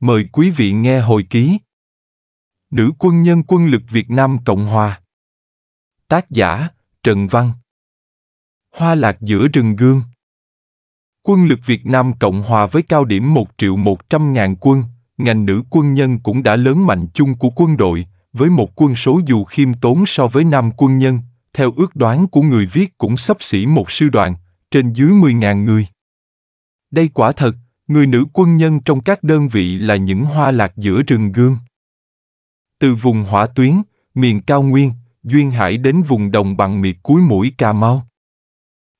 Mời quý vị nghe hồi ký. Nữ quân nhân quân lực Việt Nam Cộng Hòa. Tác giả, Trần Văn. Hoa lạc giữa rừng gương. Quân lực Việt Nam Cộng Hòa với cao điểm 1 triệu 100 ngàn quân, ngành nữ quân nhân cũng đã lớn mạnh chung của quân đội, với một quân số dù khiêm tốn so với nam quân nhân, theo ước đoán của người viết cũng sắp xỉ một sư đoàn, trên dưới 10.000 người. Đây quả thật, người nữ quân nhân trong các đơn vị là những hoa lạc giữa rừng gương. Từ vùng hỏa tuyến, miền cao nguyên, duyên hải đến vùng đồng bằng miệt cuối mũi Cà Mau.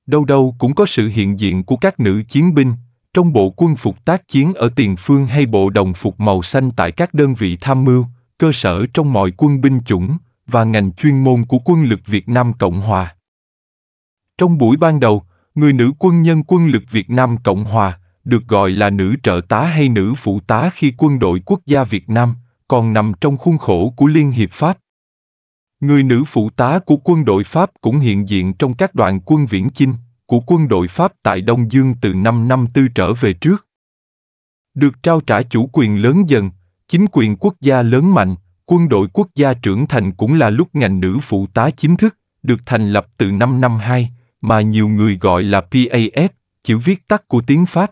Đâu đâu cũng có sự hiện diện của các nữ chiến binh, trong bộ quân phục tác chiến ở tiền phương hay bộ đồng phục màu xanh tại các đơn vị tham mưu, cơ sở trong mọi quân binh chủng và ngành chuyên môn của quân lực Việt Nam Cộng Hòa. Trong buổi ban đầu, người nữ quân nhân quân lực Việt Nam Cộng Hòa được gọi là nữ trợ tá hay nữ phụ tá khi quân đội quốc gia Việt Nam, còn nằm trong khuôn khổ của Liên hiệp Pháp. Người nữ phụ tá của quân đội Pháp cũng hiện diện trong các đoàn quân viễn chinh của quân đội Pháp tại Đông Dương từ năm 54 trở về trước. Được trao trả chủ quyền lớn dần, chính quyền quốc gia lớn mạnh, quân đội quốc gia trưởng thành cũng là lúc ngành nữ phụ tá chính thức được thành lập từ năm 52 mà nhiều người gọi là PAS, chữ viết tắt của tiếng Pháp.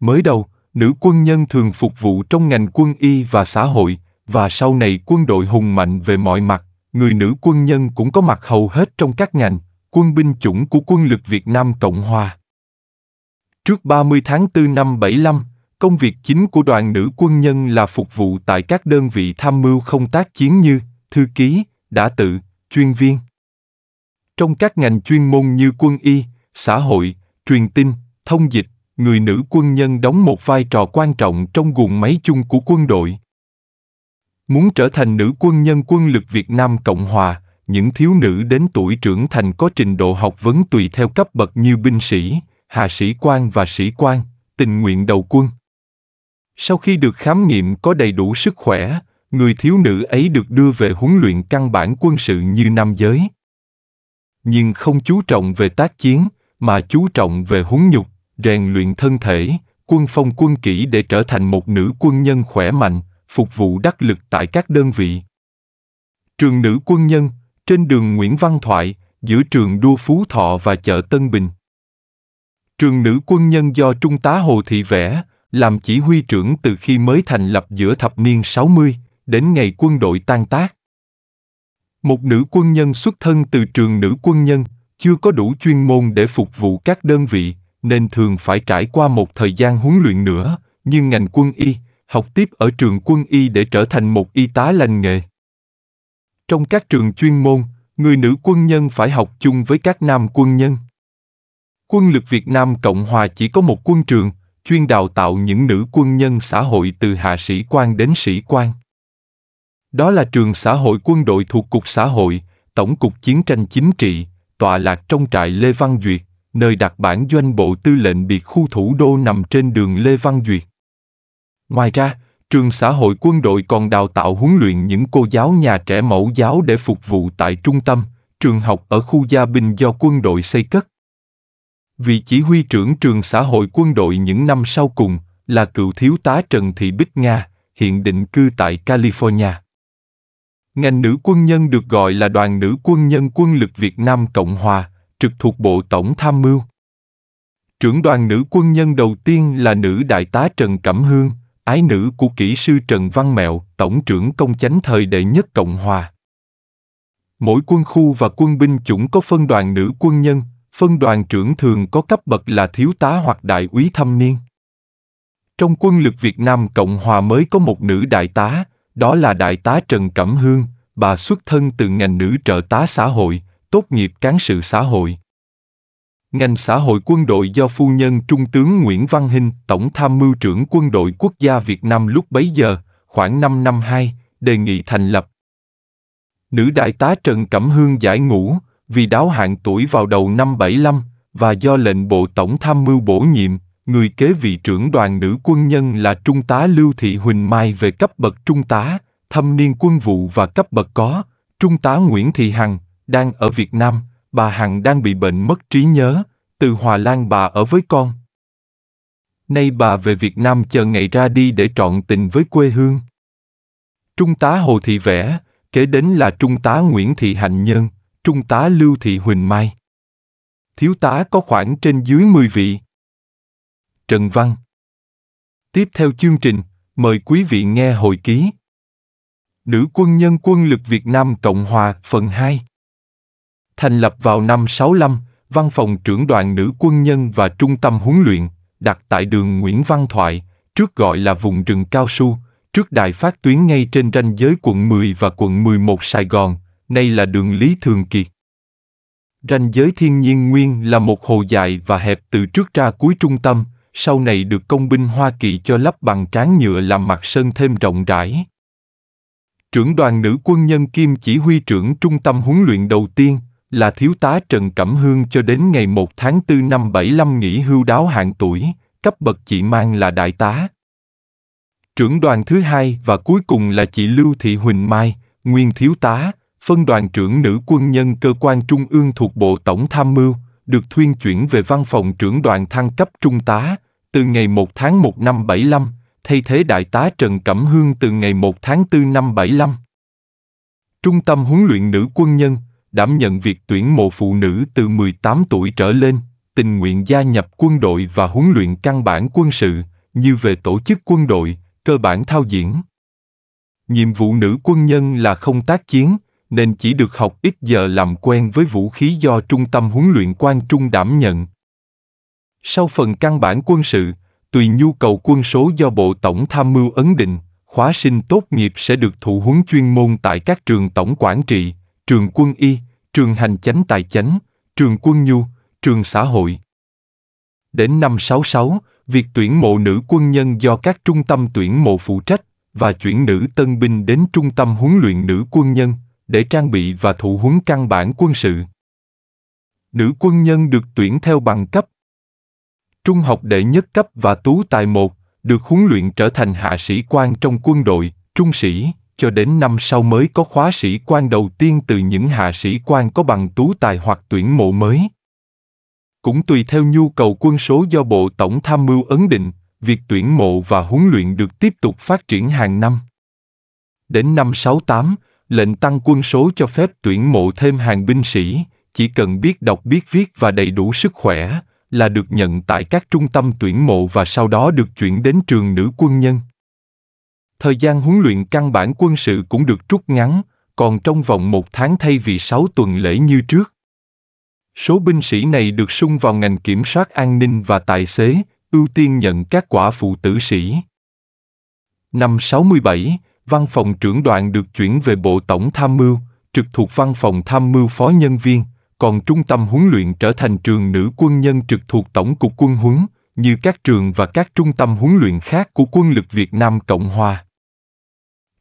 Mới đầu, nữ quân nhân thường phục vụ trong ngành quân y và xã hội, và sau này quân đội hùng mạnh về mọi mặt, người nữ quân nhân cũng có mặt hầu hết trong các ngành, quân binh chủng của quân lực Việt Nam Cộng Hòa. Trước 30 tháng 4 năm 75, công việc chính của đoàn nữ quân nhân là phục vụ tại các đơn vị tham mưu không tác chiến như thư ký, đã tự, chuyên viên. Trong các ngành chuyên môn như quân y, xã hội, truyền tin, thông dịch, người nữ quân nhân đóng một vai trò quan trọng trong guồng máy chung của quân đội. Muốn trở thành nữ quân nhân quân lực Việt Nam Cộng Hòa, những thiếu nữ đến tuổi trưởng thành có trình độ học vấn tùy theo cấp bậc như binh sĩ, hạ sĩ quan và sĩ quan, tình nguyện đầu quân. Sau khi được khám nghiệm có đầy đủ sức khỏe, người thiếu nữ ấy được đưa về huấn luyện căn bản quân sự như nam giới. Nhưng không chú trọng về tác chiến, mà chú trọng về huấn nhục rèn luyện thân thể, quân phong quân kỹ để trở thành một nữ quân nhân khỏe mạnh, phục vụ đắc lực tại các đơn vị. Trường nữ quân nhân, trên đường Nguyễn Văn Thoại, giữa trường đua Phú Thọ và chợ Tân Bình. Trường nữ quân nhân do Trung tá Hồ Thị Vẽ, làm chỉ huy trưởng từ khi mới thành lập giữa thập niên 60, đến ngày quân đội tan tác. Một nữ quân nhân xuất thân từ trường nữ quân nhân, chưa có đủ chuyên môn để phục vụ các đơn vị, nên thường phải trải qua một thời gian huấn luyện nữa, Nhưng ngành quân y, học tiếp ở trường quân y để trở thành một y tá lành nghề. Trong các trường chuyên môn, người nữ quân nhân phải học chung với các nam quân nhân. Quân lực Việt Nam Cộng Hòa chỉ có một quân trường, chuyên đào tạo những nữ quân nhân xã hội từ hạ sĩ quan đến sĩ quan. Đó là trường xã hội quân đội thuộc Cục Xã hội, Tổng cục Chiến tranh Chính trị, tọa lạc trong trại Lê Văn Duyệt, nơi đặt bản doanh bộ tư lệnh biệt khu thủ đô nằm trên đường Lê Văn Duyệt. Ngoài ra, trường xã hội quân đội còn đào tạo huấn luyện những cô giáo nhà trẻ mẫu giáo để phục vụ tại trung tâm, trường học ở khu gia binh do quân đội xây cất. Vị chỉ huy trưởng trường xã hội quân đội những năm sau cùng là cựu thiếu tá Trần Thị Bích Nga, hiện định cư tại California. Ngành nữ quân nhân được gọi là Đoàn Nữ Quân Nhân Quân lực Việt Nam Cộng Hòa, trực thuộc Bộ Tổng Tham mưu. Trưởng đoàn nữ quân nhân đầu tiên là nữ đại tá Trần Cẩm Hương, ái nữ của kỹ sư Trần Văn Mẹo, tổng trưởng công chánh thời đệ nhất Cộng Hòa. Mỗi quân khu và quân binh chủng có phân đoàn nữ quân nhân, phân đoàn trưởng thường có cấp bậc là thiếu tá hoặc đại úy thâm niên. Trong quân lực Việt Nam Cộng Hòa mới có một nữ đại tá, đó là đại tá Trần Cẩm Hương, bà xuất thân từ ngành nữ trợ tá xã hội, tốt nghiệp cán sự xã hội. Ngành xã hội quân đội do phu nhân Trung tướng Nguyễn Văn Hinh, Tổng tham mưu trưởng quân đội quốc gia Việt Nam lúc bấy giờ, khoảng 5 năm 2, đề nghị thành lập. Nữ đại tá Trần Cẩm Hương giải ngũ vì đáo hạn tuổi vào đầu năm 75 và do lệnh Bộ Tổng tham mưu bổ nhiệm, người kế vị trưởng đoàn nữ quân nhân là Trung tá Lưu Thị Huỳnh Mai về cấp bậc Trung tá, thâm niên quân vụ và cấp bậc có, Trung tá Nguyễn Thị Hằng, đang ở Việt Nam, bà Hằng đang bị bệnh mất trí nhớ, từ Hòa Lan bà ở với con. Nay bà về Việt Nam chờ ngày ra đi để trọn tình với quê hương. Trung tá Hồ Thị Vẽ, kế đến là Trung tá Nguyễn Thị Hạnh Nhân, Trung tá Lưu Thị Huỳnh Mai. Thiếu tá có khoảng trên dưới 10 vị. Trần Văn Tiếp theo chương trình, mời quý vị nghe hồi ký Nữ quân nhân quân lực Việt Nam Cộng Hòa phần 2 thành lập vào năm 65, văn phòng trưởng đoàn nữ quân nhân và trung tâm huấn luyện, đặt tại đường Nguyễn Văn Thoại, trước gọi là vùng rừng cao su, trước đài phát tuyến ngay trên ranh giới quận 10 và quận 11 Sài Gòn, nay là đường Lý Thường Kiệt. Ranh giới thiên nhiên nguyên là một hồ dài và hẹp từ trước ra cuối trung tâm, sau này được công binh Hoa Kỳ cho lắp bằng tráng nhựa làm mặt sơn thêm rộng rãi. Trưởng đoàn nữ quân nhân kim chỉ huy trưởng trung tâm huấn luyện đầu tiên, là thiếu tá Trần Cẩm Hương cho đến ngày 1 tháng 4 năm 75 nghỉ hưu đáo hạn tuổi, cấp bậc chị mang là đại tá. Trưởng đoàn thứ hai và cuối cùng là chị Lưu Thị Huỳnh Mai, nguyên thiếu tá, phân đoàn trưởng nữ quân nhân cơ quan trung ương thuộc Bộ Tổng Tham mưu, được thuyên chuyển về văn phòng trưởng đoàn thăng cấp trung tá, từ ngày 1 tháng 1 năm 75, thay thế đại tá Trần Cẩm Hương từ ngày 1 tháng 4 năm 75. Trung tâm huấn luyện nữ quân nhân, đảm nhận việc tuyển mộ phụ nữ từ 18 tuổi trở lên, tình nguyện gia nhập quân đội và huấn luyện căn bản quân sự, như về tổ chức quân đội, cơ bản thao diễn. Nhiệm vụ nữ quân nhân là không tác chiến, nên chỉ được học ít giờ làm quen với vũ khí do Trung tâm huấn luyện quan Trung đảm nhận. Sau phần căn bản quân sự, tùy nhu cầu quân số do Bộ Tổng Tham mưu ấn định, khóa sinh tốt nghiệp sẽ được thụ huấn chuyên môn tại các trường tổng quản trị, trường quân y, trường hành chánh tài chánh, trường quân nhu, trường xã hội. Đến năm 66, việc tuyển mộ nữ quân nhân do các trung tâm tuyển mộ phụ trách và chuyển nữ tân binh đến trung tâm huấn luyện nữ quân nhân để trang bị và thụ huấn căn bản quân sự. Nữ quân nhân được tuyển theo bằng cấp. Trung học đệ nhất cấp và tú tài một được huấn luyện trở thành hạ sĩ quan trong quân đội, trung sĩ cho đến năm sau mới có khóa sĩ quan đầu tiên từ những hạ sĩ quan có bằng tú tài hoặc tuyển mộ mới. Cũng tùy theo nhu cầu quân số do Bộ Tổng Tham mưu ấn định, việc tuyển mộ và huấn luyện được tiếp tục phát triển hàng năm. Đến năm 68, lệnh tăng quân số cho phép tuyển mộ thêm hàng binh sĩ, chỉ cần biết đọc biết viết và đầy đủ sức khỏe là được nhận tại các trung tâm tuyển mộ và sau đó được chuyển đến trường nữ quân nhân thời gian huấn luyện căn bản quân sự cũng được rút ngắn, còn trong vòng một tháng thay vì sáu tuần lễ như trước. Số binh sĩ này được sung vào ngành kiểm soát an ninh và tài xế, ưu tiên nhận các quả phụ tử sĩ. Năm 67, văn phòng trưởng đoàn được chuyển về Bộ Tổng Tham mưu, trực thuộc văn phòng tham mưu phó nhân viên, còn trung tâm huấn luyện trở thành trường nữ quân nhân trực thuộc Tổng cục quân huấn, như các trường và các trung tâm huấn luyện khác của quân lực Việt Nam Cộng Hòa.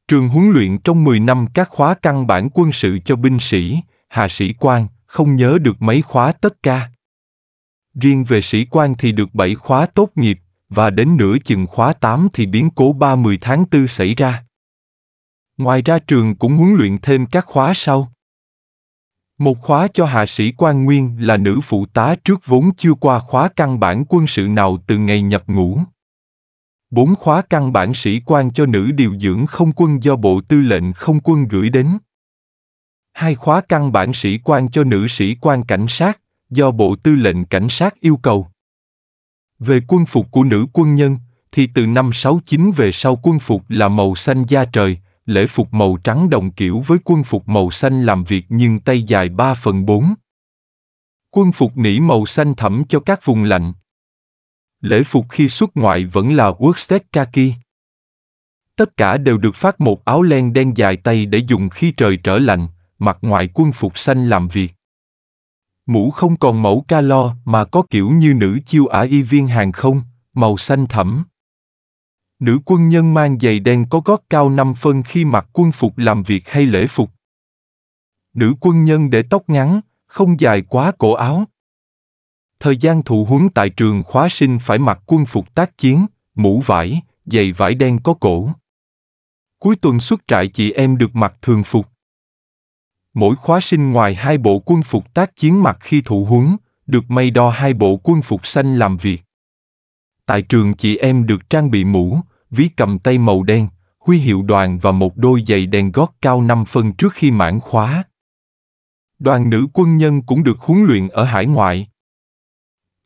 Trường huấn luyện trong 10 năm các khóa căn bản quân sự cho binh sĩ, hạ sĩ quan, không nhớ được mấy khóa tất cả. Riêng về sĩ quan thì được 7 khóa tốt nghiệp, và đến nửa chừng khóa 8 thì biến cố 30 tháng 4 xảy ra. Ngoài ra trường cũng huấn luyện thêm các khóa sau. Một khóa cho hạ sĩ quan nguyên là nữ phụ tá trước vốn chưa qua khóa căn bản quân sự nào từ ngày nhập ngũ bốn khóa căn bản sĩ quan cho nữ điều dưỡng không quân do Bộ Tư lệnh Không quân gửi đến. Hai khóa căn bản sĩ quan cho nữ sĩ quan cảnh sát, do Bộ Tư lệnh Cảnh sát yêu cầu. Về quân phục của nữ quân nhân, thì từ năm 69 về sau quân phục là màu xanh da trời, lễ phục màu trắng đồng kiểu với quân phục màu xanh làm việc nhưng tay dài 3 phần 4. Quân phục nỉ màu xanh thẫm cho các vùng lạnh lễ phục khi xuất ngoại vẫn là workset kaki. Tất cả đều được phát một áo len đen dài tay để dùng khi trời trở lạnh, mặc ngoại quân phục xanh làm việc. Mũ không còn mẫu ca lo mà có kiểu như nữ chiêu ả y viên hàng không, màu xanh thẫm. Nữ quân nhân mang giày đen có gót cao 5 phân khi mặc quân phục làm việc hay lễ phục. Nữ quân nhân để tóc ngắn, không dài quá cổ áo. Thời gian thụ huấn tại trường khóa sinh phải mặc quân phục tác chiến, mũ vải, giày vải đen có cổ. Cuối tuần xuất trại chị em được mặc thường phục. Mỗi khóa sinh ngoài hai bộ quân phục tác chiến mặc khi thụ huấn, được may đo hai bộ quân phục xanh làm việc. Tại trường chị em được trang bị mũ, ví cầm tay màu đen, huy hiệu đoàn và một đôi giày đèn gót cao 5 phân trước khi mãn khóa. Đoàn nữ quân nhân cũng được huấn luyện ở hải ngoại.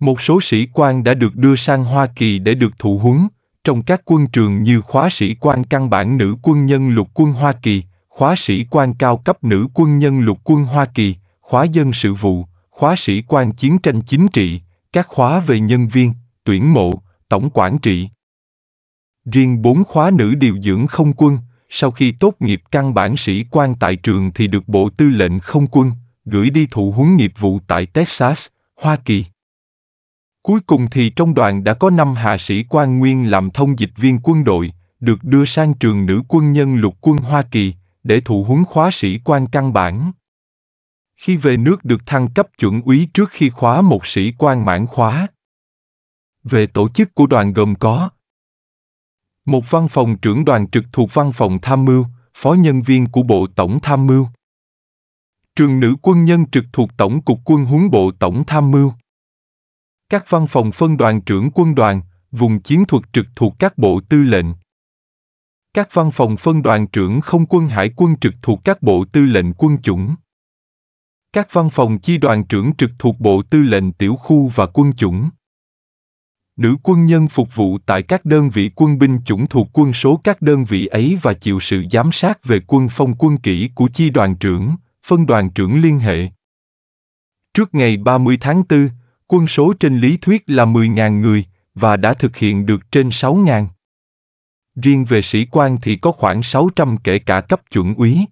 Một số sĩ quan đã được đưa sang Hoa Kỳ để được thụ huấn trong các quân trường như khóa sĩ quan căn bản nữ quân nhân lục quân Hoa Kỳ, khóa sĩ quan cao cấp nữ quân nhân lục quân Hoa Kỳ, khóa dân sự vụ, khóa sĩ quan chiến tranh chính trị, các khóa về nhân viên, tuyển mộ, tổng quản trị. Riêng bốn khóa nữ điều dưỡng không quân, sau khi tốt nghiệp căn bản sĩ quan tại trường thì được Bộ Tư lệnh Không quân gửi đi thụ huấn nghiệp vụ tại Texas, Hoa Kỳ. Cuối cùng thì trong đoàn đã có năm hạ sĩ quan nguyên làm thông dịch viên quân đội, được đưa sang trường nữ quân nhân lục quân Hoa Kỳ để thụ huấn khóa sĩ quan căn bản. Khi về nước được thăng cấp chuẩn úy trước khi khóa một sĩ quan mãn khóa. Về tổ chức của đoàn gồm có một văn phòng trưởng đoàn trực thuộc văn phòng tham mưu, phó nhân viên của Bộ Tổng Tham mưu. Trường nữ quân nhân trực thuộc Tổng cục Quân huấn Bộ Tổng Tham mưu các văn phòng phân đoàn trưởng quân đoàn, vùng chiến thuật trực thuộc các bộ tư lệnh. Các văn phòng phân đoàn trưởng không quân hải quân trực thuộc các bộ tư lệnh quân chủng. Các văn phòng chi đoàn trưởng trực thuộc bộ tư lệnh tiểu khu và quân chủng. Nữ quân nhân phục vụ tại các đơn vị quân binh chủng thuộc quân số các đơn vị ấy và chịu sự giám sát về quân phong quân kỷ của chi đoàn trưởng, phân đoàn trưởng liên hệ. Trước ngày 30 tháng 4, quân số trên lý thuyết là 10.000 người và đã thực hiện được trên 6.000. Riêng về sĩ quan thì có khoảng 600 kể cả cấp chuẩn úy.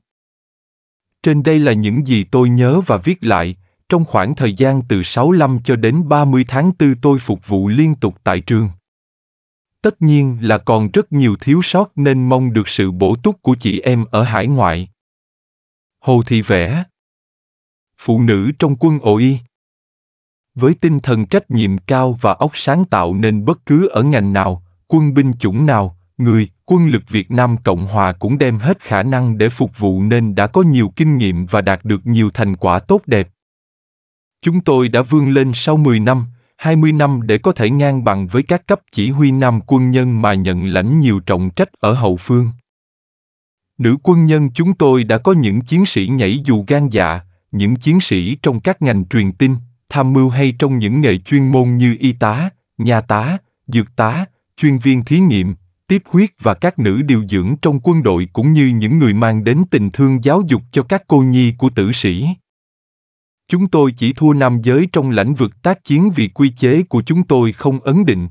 Trên đây là những gì tôi nhớ và viết lại, trong khoảng thời gian từ 65 cho đến 30 tháng 4 tôi phục vụ liên tục tại trường. Tất nhiên là còn rất nhiều thiếu sót nên mong được sự bổ túc của chị em ở hải ngoại. Hồ Thị Vẽ Phụ nữ trong quân ội với tinh thần trách nhiệm cao và óc sáng tạo nên bất cứ ở ngành nào, quân binh chủng nào, người, quân lực Việt Nam Cộng Hòa cũng đem hết khả năng để phục vụ nên đã có nhiều kinh nghiệm và đạt được nhiều thành quả tốt đẹp. Chúng tôi đã vươn lên sau 10 năm, 20 năm để có thể ngang bằng với các cấp chỉ huy nam quân nhân mà nhận lãnh nhiều trọng trách ở hậu phương. Nữ quân nhân chúng tôi đã có những chiến sĩ nhảy dù gan dạ, những chiến sĩ trong các ngành truyền tin, tham mưu hay trong những nghề chuyên môn như y tá, nhà tá, dược tá, chuyên viên thí nghiệm, tiếp huyết và các nữ điều dưỡng trong quân đội cũng như những người mang đến tình thương giáo dục cho các cô nhi của tử sĩ. Chúng tôi chỉ thua nam giới trong lĩnh vực tác chiến vì quy chế của chúng tôi không ấn định.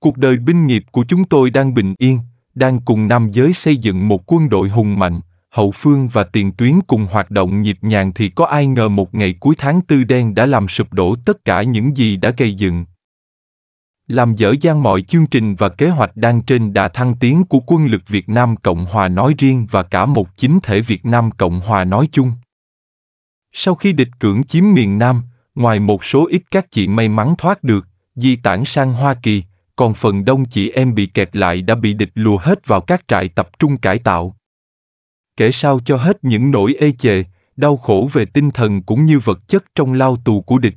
Cuộc đời binh nghiệp của chúng tôi đang bình yên, đang cùng nam giới xây dựng một quân đội hùng mạnh, hậu phương và tiền tuyến cùng hoạt động nhịp nhàng thì có ai ngờ một ngày cuối tháng tư đen đã làm sụp đổ tất cả những gì đã gây dựng. Làm dở dang mọi chương trình và kế hoạch đang trên đà thăng tiến của quân lực Việt Nam Cộng Hòa nói riêng và cả một chính thể Việt Nam Cộng Hòa nói chung. Sau khi địch cưỡng chiếm miền Nam, ngoài một số ít các chị may mắn thoát được, di tản sang Hoa Kỳ, còn phần đông chị em bị kẹt lại đã bị địch lùa hết vào các trại tập trung cải tạo kể sao cho hết những nỗi ê chề, đau khổ về tinh thần cũng như vật chất trong lao tù của địch.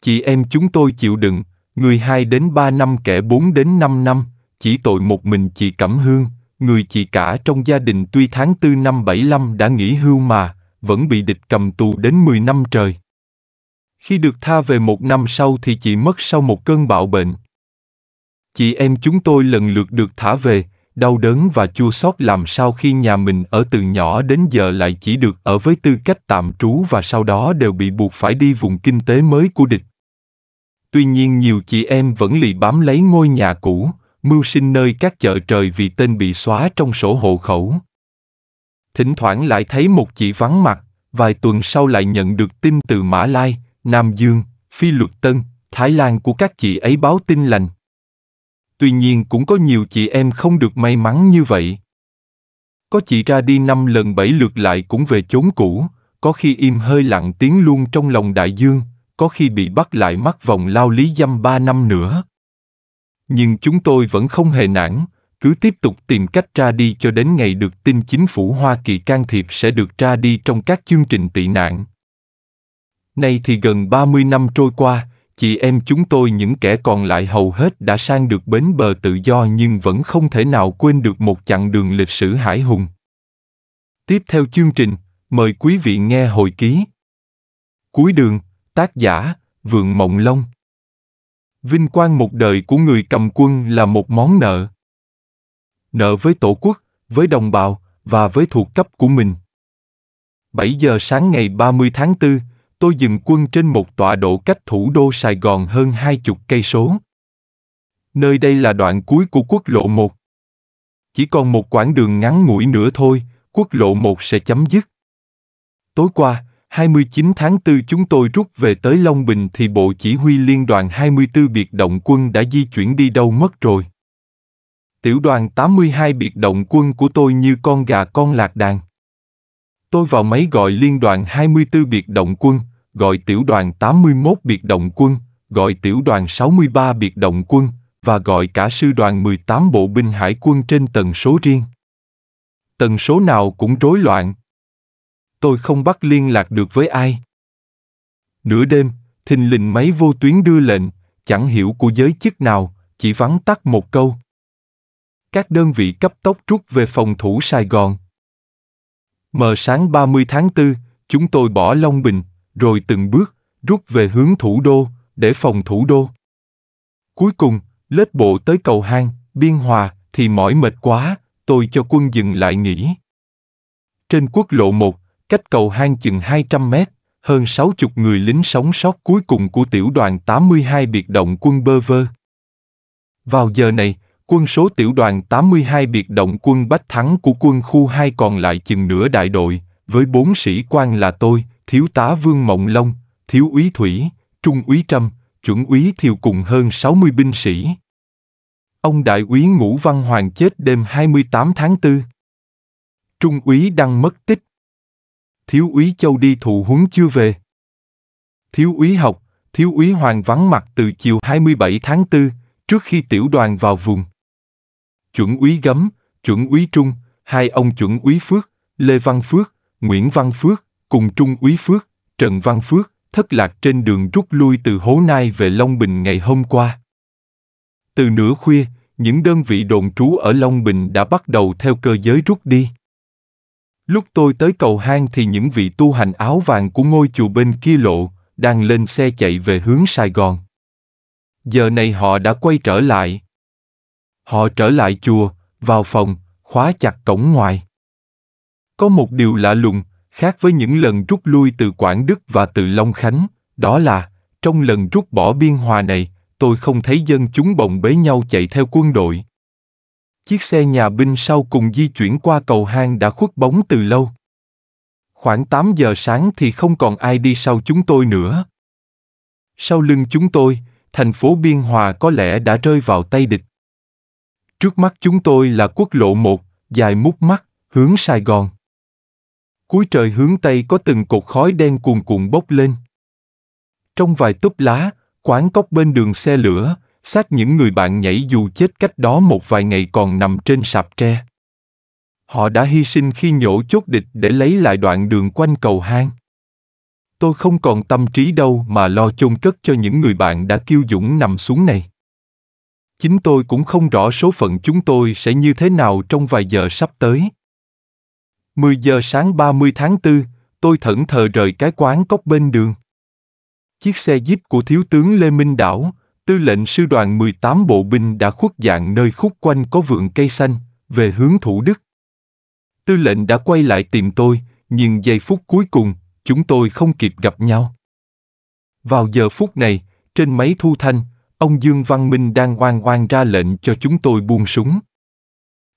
Chị em chúng tôi chịu đựng, người hai đến ba năm kẻ bốn đến năm năm, chỉ tội một mình chị Cẩm Hương, người chị cả trong gia đình tuy tháng 4 năm 75 đã nghỉ hưu mà, vẫn bị địch cầm tù đến 10 năm trời. Khi được tha về một năm sau thì chị mất sau một cơn bạo bệnh. Chị em chúng tôi lần lượt được thả về, đau đớn và chua xót làm sao khi nhà mình ở từ nhỏ đến giờ lại chỉ được ở với tư cách tạm trú và sau đó đều bị buộc phải đi vùng kinh tế mới của địch. Tuy nhiên nhiều chị em vẫn lì bám lấy ngôi nhà cũ, mưu sinh nơi các chợ trời vì tên bị xóa trong sổ hộ khẩu. Thỉnh thoảng lại thấy một chị vắng mặt, vài tuần sau lại nhận được tin từ Mã Lai, Nam Dương, Phi Luật Tân, Thái Lan của các chị ấy báo tin lành tuy nhiên cũng có nhiều chị em không được may mắn như vậy. Có chị ra đi năm lần bảy lượt lại cũng về chốn cũ, có khi im hơi lặng tiếng luôn trong lòng đại dương, có khi bị bắt lại mắc vòng lao lý dâm ba năm nữa. Nhưng chúng tôi vẫn không hề nản, cứ tiếp tục tìm cách ra đi cho đến ngày được tin chính phủ Hoa Kỳ can thiệp sẽ được ra đi trong các chương trình tị nạn. Nay thì gần 30 năm trôi qua, chị em chúng tôi những kẻ còn lại hầu hết đã sang được bến bờ tự do nhưng vẫn không thể nào quên được một chặng đường lịch sử hải hùng. Tiếp theo chương trình, mời quý vị nghe hồi ký. Cuối đường, tác giả, Vượng Mộng Long. Vinh quang một đời của người cầm quân là một món nợ. Nợ với tổ quốc, với đồng bào và với thuộc cấp của mình. 7 giờ sáng ngày 30 tháng 4, tôi dừng quân trên một tọa độ cách thủ đô Sài Gòn hơn hai chục cây số. Nơi đây là đoạn cuối của quốc lộ 1. Chỉ còn một quãng đường ngắn ngủi nữa thôi, quốc lộ 1 sẽ chấm dứt. Tối qua, 29 tháng 4 chúng tôi rút về tới Long Bình thì Bộ Chỉ huy Liên đoàn 24 biệt động quân đã di chuyển đi đâu mất rồi. Tiểu đoàn 82 biệt động quân của tôi như con gà con lạc đàn tôi vào máy gọi liên đoàn 24 biệt động quân, gọi tiểu đoàn 81 biệt động quân, gọi tiểu đoàn 63 biệt động quân, và gọi cả sư đoàn 18 bộ binh hải quân trên tần số riêng. Tần số nào cũng rối loạn. Tôi không bắt liên lạc được với ai. Nửa đêm, thình lình máy vô tuyến đưa lệnh, chẳng hiểu của giới chức nào, chỉ vắn tắt một câu. Các đơn vị cấp tốc rút về phòng thủ Sài Gòn, Mờ sáng 30 tháng 4, chúng tôi bỏ Long Bình, rồi từng bước, rút về hướng thủ đô, để phòng thủ đô. Cuối cùng, lết bộ tới cầu hang, biên hòa, thì mỏi mệt quá, tôi cho quân dừng lại nghỉ. Trên quốc lộ 1, cách cầu hang chừng 200 mét, hơn 60 người lính sống sót cuối cùng của tiểu đoàn 82 biệt động quân bơ vơ. Vào giờ này, quân số tiểu đoàn 82 biệt động quân Bách Thắng của quân khu 2 còn lại chừng nửa đại đội, với bốn sĩ quan là tôi, thiếu tá Vương Mộng Long, thiếu úy Thủy, trung úy Trâm, chuẩn úy Thiều cùng hơn 60 binh sĩ. Ông đại úy Ngũ Văn Hoàng chết đêm 28 tháng 4. Trung úy Đăng mất tích. Thiếu úy Châu đi thụ huấn chưa về. Thiếu úy học, thiếu úy Hoàng vắng mặt từ chiều 27 tháng 4, trước khi tiểu đoàn vào vùng chuẩn úy Gấm, chuẩn úy Trung, hai ông chuẩn úy Phước, Lê Văn Phước, Nguyễn Văn Phước, cùng Trung úy Phước, Trần Văn Phước, thất lạc trên đường rút lui từ Hố Nai về Long Bình ngày hôm qua. Từ nửa khuya, những đơn vị đồn trú ở Long Bình đã bắt đầu theo cơ giới rút đi. Lúc tôi tới cầu hang thì những vị tu hành áo vàng của ngôi chùa bên kia lộ đang lên xe chạy về hướng Sài Gòn. Giờ này họ đã quay trở lại, Họ trở lại chùa, vào phòng, khóa chặt cổng ngoài. Có một điều lạ lùng, khác với những lần rút lui từ Quảng Đức và từ Long Khánh, đó là, trong lần rút bỏ biên hòa này, tôi không thấy dân chúng bồng bế nhau chạy theo quân đội. Chiếc xe nhà binh sau cùng di chuyển qua cầu hang đã khuất bóng từ lâu. Khoảng 8 giờ sáng thì không còn ai đi sau chúng tôi nữa. Sau lưng chúng tôi, thành phố Biên Hòa có lẽ đã rơi vào tay địch. Trước mắt chúng tôi là quốc lộ 1, dài mút mắt, hướng Sài Gòn. Cuối trời hướng Tây có từng cột khói đen cuồn cuộn bốc lên. Trong vài túp lá, quán cốc bên đường xe lửa, xác những người bạn nhảy dù chết cách đó một vài ngày còn nằm trên sạp tre. Họ đã hy sinh khi nhổ chốt địch để lấy lại đoạn đường quanh cầu hang. Tôi không còn tâm trí đâu mà lo chôn cất cho những người bạn đã kiêu dũng nằm xuống này chính tôi cũng không rõ số phận chúng tôi sẽ như thế nào trong vài giờ sắp tới. 10 giờ sáng 30 tháng 4, tôi thẫn thờ rời cái quán cốc bên đường. Chiếc xe jeep của Thiếu tướng Lê Minh Đảo, tư lệnh sư đoàn 18 bộ binh đã khuất dạng nơi khúc quanh có vườn cây xanh, về hướng Thủ Đức. Tư lệnh đã quay lại tìm tôi, nhưng giây phút cuối cùng, chúng tôi không kịp gặp nhau. Vào giờ phút này, trên máy thu thanh, Ông Dương Văn Minh đang oan oan ra lệnh cho chúng tôi buông súng.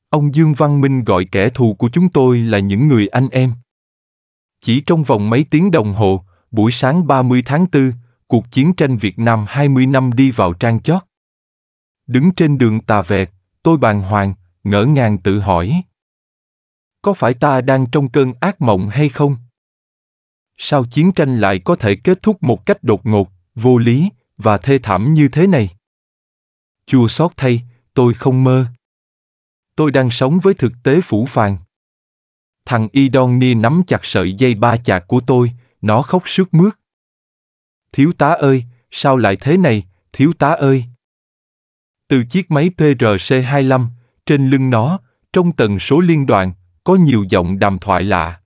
Ông Dương Văn Minh gọi kẻ thù của chúng tôi là những người anh em. Chỉ trong vòng mấy tiếng đồng hồ, buổi sáng 30 tháng 4, cuộc chiến tranh Việt Nam 20 năm đi vào trang chót. Đứng trên đường tà vẹt, tôi bàng hoàng, ngỡ ngàng tự hỏi. Có phải ta đang trong cơn ác mộng hay không? Sao chiến tranh lại có thể kết thúc một cách đột ngột, vô lý, và thê thảm như thế này. Chua xót thay, tôi không mơ. Tôi đang sống với thực tế phủ phàng. Thằng Idon Ni nắm chặt sợi dây ba chạc của tôi, nó khóc sướt mướt. Thiếu tá ơi, sao lại thế này, thiếu tá ơi. Từ chiếc máy PRC-25, trên lưng nó, trong tần số liên đoàn có nhiều giọng đàm thoại lạ.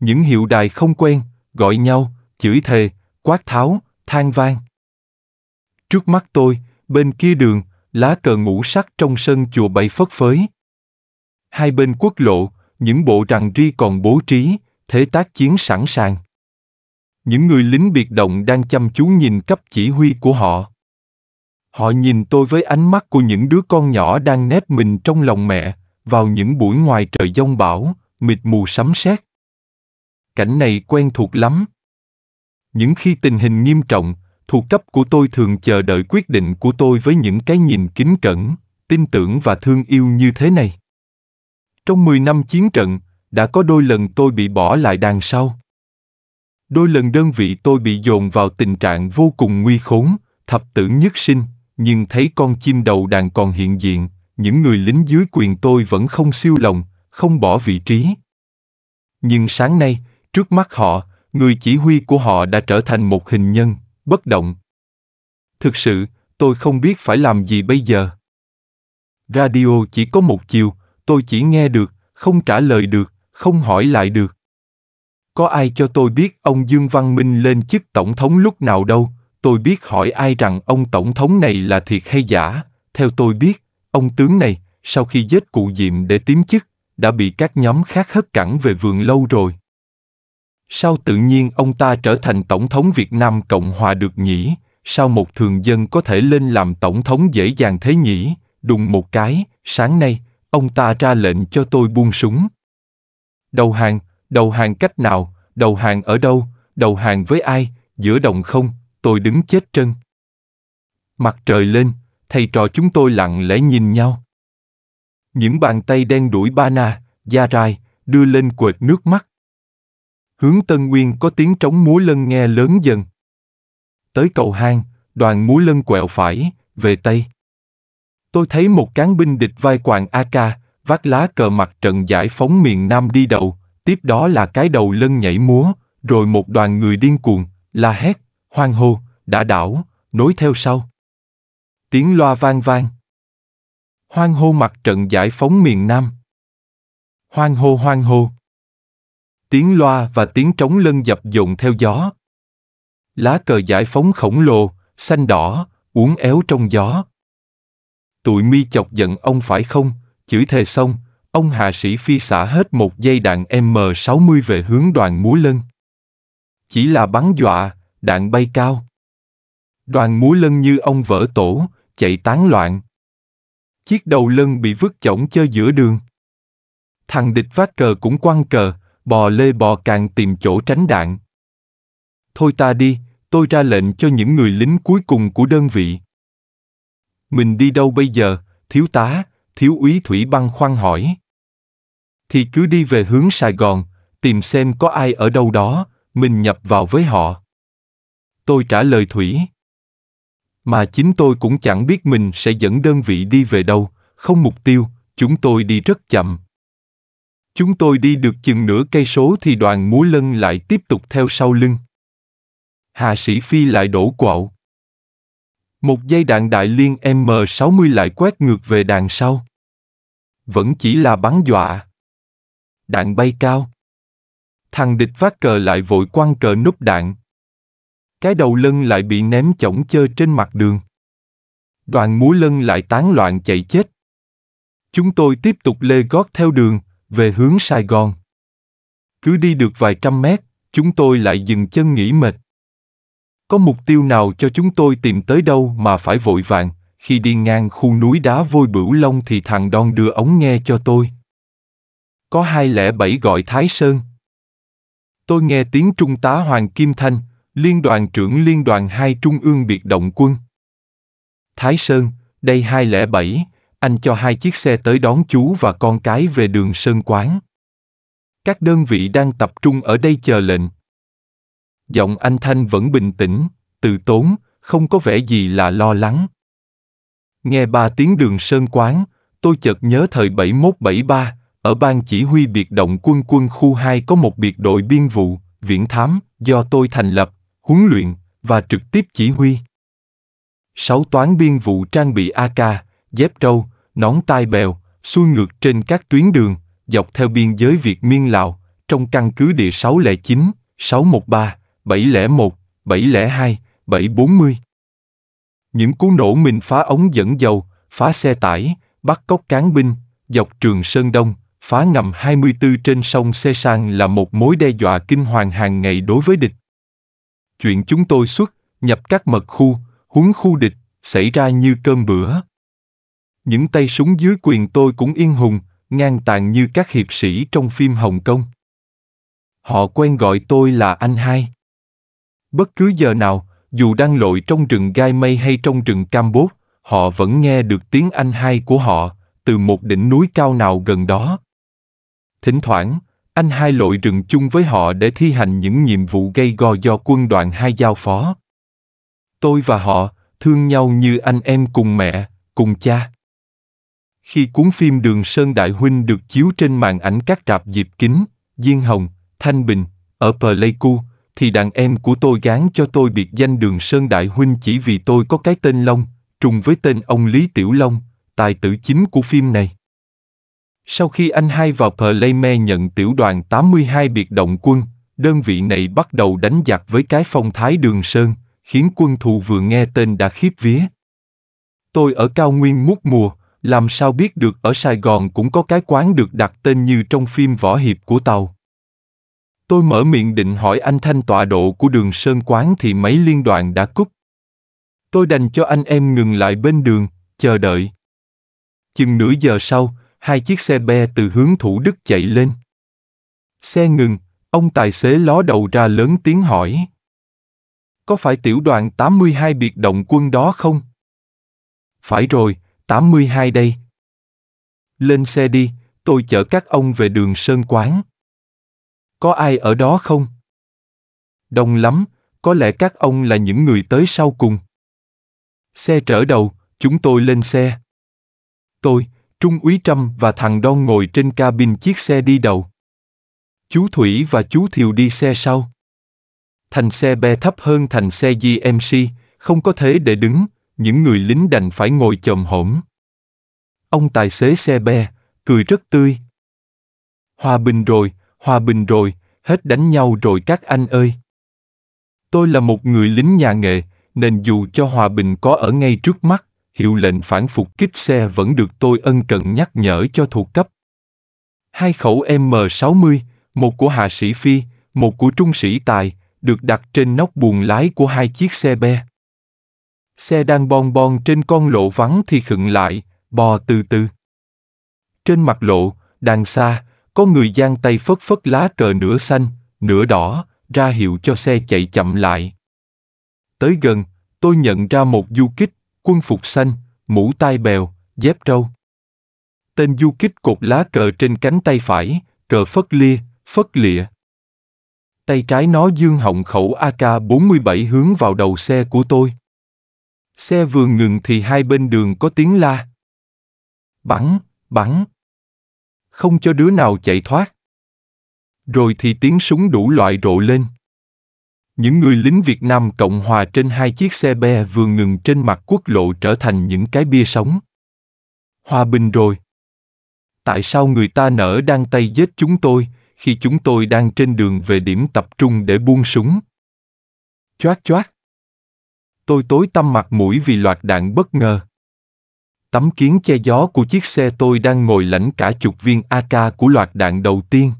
Những hiệu đài không quen, gọi nhau, chửi thề, quát tháo, than vang. Trước mắt tôi, bên kia đường, lá cờ ngũ sắc trong sân chùa bay phất phới. Hai bên quốc lộ, những bộ rằng ri còn bố trí, thế tác chiến sẵn sàng. Những người lính biệt động đang chăm chú nhìn cấp chỉ huy của họ. Họ nhìn tôi với ánh mắt của những đứa con nhỏ đang nép mình trong lòng mẹ, vào những buổi ngoài trời giông bão, mịt mù sấm sét. Cảnh này quen thuộc lắm. Những khi tình hình nghiêm trọng, thuộc cấp của tôi thường chờ đợi quyết định của tôi với những cái nhìn kính cẩn, tin tưởng và thương yêu như thế này. Trong 10 năm chiến trận, đã có đôi lần tôi bị bỏ lại đằng sau. Đôi lần đơn vị tôi bị dồn vào tình trạng vô cùng nguy khốn, thập tử nhất sinh, nhưng thấy con chim đầu đàn còn hiện diện, những người lính dưới quyền tôi vẫn không siêu lòng, không bỏ vị trí. Nhưng sáng nay, trước mắt họ, người chỉ huy của họ đã trở thành một hình nhân, bất động. Thực sự, tôi không biết phải làm gì bây giờ. Radio chỉ có một chiều, tôi chỉ nghe được, không trả lời được, không hỏi lại được. Có ai cho tôi biết ông Dương Văn Minh lên chức tổng thống lúc nào đâu, tôi biết hỏi ai rằng ông tổng thống này là thiệt hay giả, theo tôi biết, ông tướng này, sau khi giết cụ Diệm để tiếm chức, đã bị các nhóm khác hất cẳng về vườn lâu rồi. Sao tự nhiên ông ta trở thành Tổng thống Việt Nam Cộng Hòa được nhỉ? Sao một thường dân có thể lên làm Tổng thống dễ dàng thế nhỉ? Đùng một cái, sáng nay, ông ta ra lệnh cho tôi buông súng. Đầu hàng, đầu hàng cách nào, đầu hàng ở đâu, đầu hàng với ai, giữa đồng không, tôi đứng chết chân. Mặt trời lên, thầy trò chúng tôi lặng lẽ nhìn nhau. Những bàn tay đen đuổi Bana, Gia Rai, đưa lên quệt nước mắt hướng Tân Nguyên có tiếng trống múa lân nghe lớn dần. Tới cầu hang, đoàn múa lân quẹo phải, về Tây. Tôi thấy một cán binh địch vai quàng AK, vác lá cờ mặt trận giải phóng miền Nam đi đầu, tiếp đó là cái đầu lân nhảy múa, rồi một đoàn người điên cuồng, la hét, hoang hô, đã đảo, nối theo sau. Tiếng loa vang vang. Hoang hô mặt trận giải phóng miền Nam. Hoang hô hoang hô tiếng loa và tiếng trống lân dập dồn theo gió. Lá cờ giải phóng khổng lồ, xanh đỏ, uốn éo trong gió. Tụi mi chọc giận ông phải không, chửi thề xong, ông hạ sĩ phi xả hết một dây đạn M60 về hướng đoàn múa lân. Chỉ là bắn dọa, đạn bay cao. Đoàn múa lân như ông vỡ tổ, chạy tán loạn. Chiếc đầu lân bị vứt chổng chơi giữa đường. Thằng địch vác cờ cũng quăng cờ, bò lê bò càng tìm chỗ tránh đạn. Thôi ta đi, tôi ra lệnh cho những người lính cuối cùng của đơn vị. Mình đi đâu bây giờ, thiếu tá, thiếu úy Thủy băng khoan hỏi. Thì cứ đi về hướng Sài Gòn, tìm xem có ai ở đâu đó, mình nhập vào với họ. Tôi trả lời Thủy. Mà chính tôi cũng chẳng biết mình sẽ dẫn đơn vị đi về đâu, không mục tiêu, chúng tôi đi rất chậm, Chúng tôi đi được chừng nửa cây số thì đoàn múa lân lại tiếp tục theo sau lưng. Hà Sĩ Phi lại đổ quạo. Một dây đạn đại liên M60 lại quét ngược về đàn sau. Vẫn chỉ là bắn dọa. Đạn bay cao. Thằng địch vác cờ lại vội quăng cờ núp đạn. Cái đầu lân lại bị ném chổng chơ trên mặt đường. Đoàn múa lân lại tán loạn chạy chết. Chúng tôi tiếp tục lê gót theo đường, về hướng Sài Gòn. Cứ đi được vài trăm mét, chúng tôi lại dừng chân nghỉ mệt. Có mục tiêu nào cho chúng tôi tìm tới đâu mà phải vội vàng, khi đi ngang khu núi đá vôi bửu long thì thằng Đon đưa ống nghe cho tôi. Có 207 gọi Thái Sơn. Tôi nghe tiếng Trung tá Hoàng Kim Thanh, Liên đoàn trưởng Liên đoàn 2 Trung ương biệt động quân. Thái Sơn, đây 207, anh cho hai chiếc xe tới đón chú và con cái về đường Sơn Quán. Các đơn vị đang tập trung ở đây chờ lệnh. Giọng anh Thanh vẫn bình tĩnh, từ tốn, không có vẻ gì là lo lắng. Nghe ba tiếng đường Sơn Quán, tôi chợt nhớ thời 71-73, ở ban chỉ huy biệt động quân quân khu 2 có một biệt đội biên vụ, viễn thám, do tôi thành lập, huấn luyện và trực tiếp chỉ huy. Sáu toán biên vụ trang bị AK, dép trâu, nón tai bèo, xuôi ngược trên các tuyến đường, dọc theo biên giới Việt Miên Lào, trong căn cứ địa 609, 613, 701, 702, 740. Những cú nổ mình phá ống dẫn dầu, phá xe tải, bắt cóc cán binh, dọc trường Sơn Đông, phá ngầm 24 trên sông Sê Sang là một mối đe dọa kinh hoàng hàng ngày đối với địch. Chuyện chúng tôi xuất, nhập các mật khu, huấn khu địch, xảy ra như cơm bữa những tay súng dưới quyền tôi cũng yên hùng, ngang tàn như các hiệp sĩ trong phim Hồng Kông. Họ quen gọi tôi là anh hai. Bất cứ giờ nào, dù đang lội trong rừng gai mây hay trong rừng Campuchia, họ vẫn nghe được tiếng anh hai của họ từ một đỉnh núi cao nào gần đó. Thỉnh thoảng, anh hai lội rừng chung với họ để thi hành những nhiệm vụ gây go do quân đoàn hai giao phó. Tôi và họ thương nhau như anh em cùng mẹ, cùng cha. Khi cuốn phim Đường Sơn Đại Huynh được chiếu trên màn ảnh các rạp dịp kính, Diên Hồng, Thanh Bình, ở Pleiku, thì đàn em của tôi gán cho tôi biệt danh Đường Sơn Đại Huynh chỉ vì tôi có cái tên Long, trùng với tên ông Lý Tiểu Long, tài tử chính của phim này. Sau khi anh hai vào Playme nhận tiểu đoàn 82 biệt động quân, đơn vị này bắt đầu đánh giặc với cái phong thái đường sơn, khiến quân thù vừa nghe tên đã khiếp vía. Tôi ở cao nguyên mút mùa, làm sao biết được ở Sài Gòn cũng có cái quán được đặt tên như trong phim võ hiệp của tàu. Tôi mở miệng định hỏi anh Thanh tọa độ của đường Sơn Quán thì mấy liên đoàn đã cúp. Tôi đành cho anh em ngừng lại bên đường, chờ đợi. Chừng nửa giờ sau, hai chiếc xe be từ hướng Thủ Đức chạy lên. Xe ngừng, ông tài xế ló đầu ra lớn tiếng hỏi. Có phải tiểu đoàn 82 biệt động quân đó không? Phải rồi, 82 đây. Lên xe đi, tôi chở các ông về đường Sơn Quán. Có ai ở đó không? Đông lắm, có lẽ các ông là những người tới sau cùng. Xe trở đầu, chúng tôi lên xe. Tôi, Trung úy Trâm và thằng Đon ngồi trên cabin chiếc xe đi đầu. Chú Thủy và chú Thiều đi xe sau. Thành xe be thấp hơn thành xe GMC, không có thế để đứng, những người lính đành phải ngồi chồm hổm. Ông tài xế xe be, cười rất tươi. Hòa bình rồi, hòa bình rồi, hết đánh nhau rồi các anh ơi. Tôi là một người lính nhà nghề, nên dù cho hòa bình có ở ngay trước mắt, hiệu lệnh phản phục kích xe vẫn được tôi ân cần nhắc nhở cho thuộc cấp. Hai khẩu M60, một của hạ sĩ Phi, một của trung sĩ Tài, được đặt trên nóc buồng lái của hai chiếc xe be. Xe đang bon bon trên con lộ vắng thì khựng lại, bò từ từ. Trên mặt lộ, đằng xa, có người giang tay phất phất lá cờ nửa xanh, nửa đỏ, ra hiệu cho xe chạy chậm lại. Tới gần, tôi nhận ra một du kích, quân phục xanh, mũ tai bèo, dép trâu. Tên du kích cột lá cờ trên cánh tay phải, cờ phất lia, phất lịa. Tay trái nó dương họng khẩu AK-47 hướng vào đầu xe của tôi. Xe vừa ngừng thì hai bên đường có tiếng la. Bắn, bắn. Không cho đứa nào chạy thoát. Rồi thì tiếng súng đủ loại rộ lên. Những người lính Việt Nam Cộng Hòa trên hai chiếc xe be vừa ngừng trên mặt quốc lộ trở thành những cái bia sống. Hòa bình rồi. Tại sao người ta nở đang tay giết chúng tôi khi chúng tôi đang trên đường về điểm tập trung để buông súng? Choát choát. Tôi tối tăm mặt mũi vì loạt đạn bất ngờ. Tấm kiến che gió của chiếc xe tôi đang ngồi lãnh cả chục viên AK của loạt đạn đầu tiên.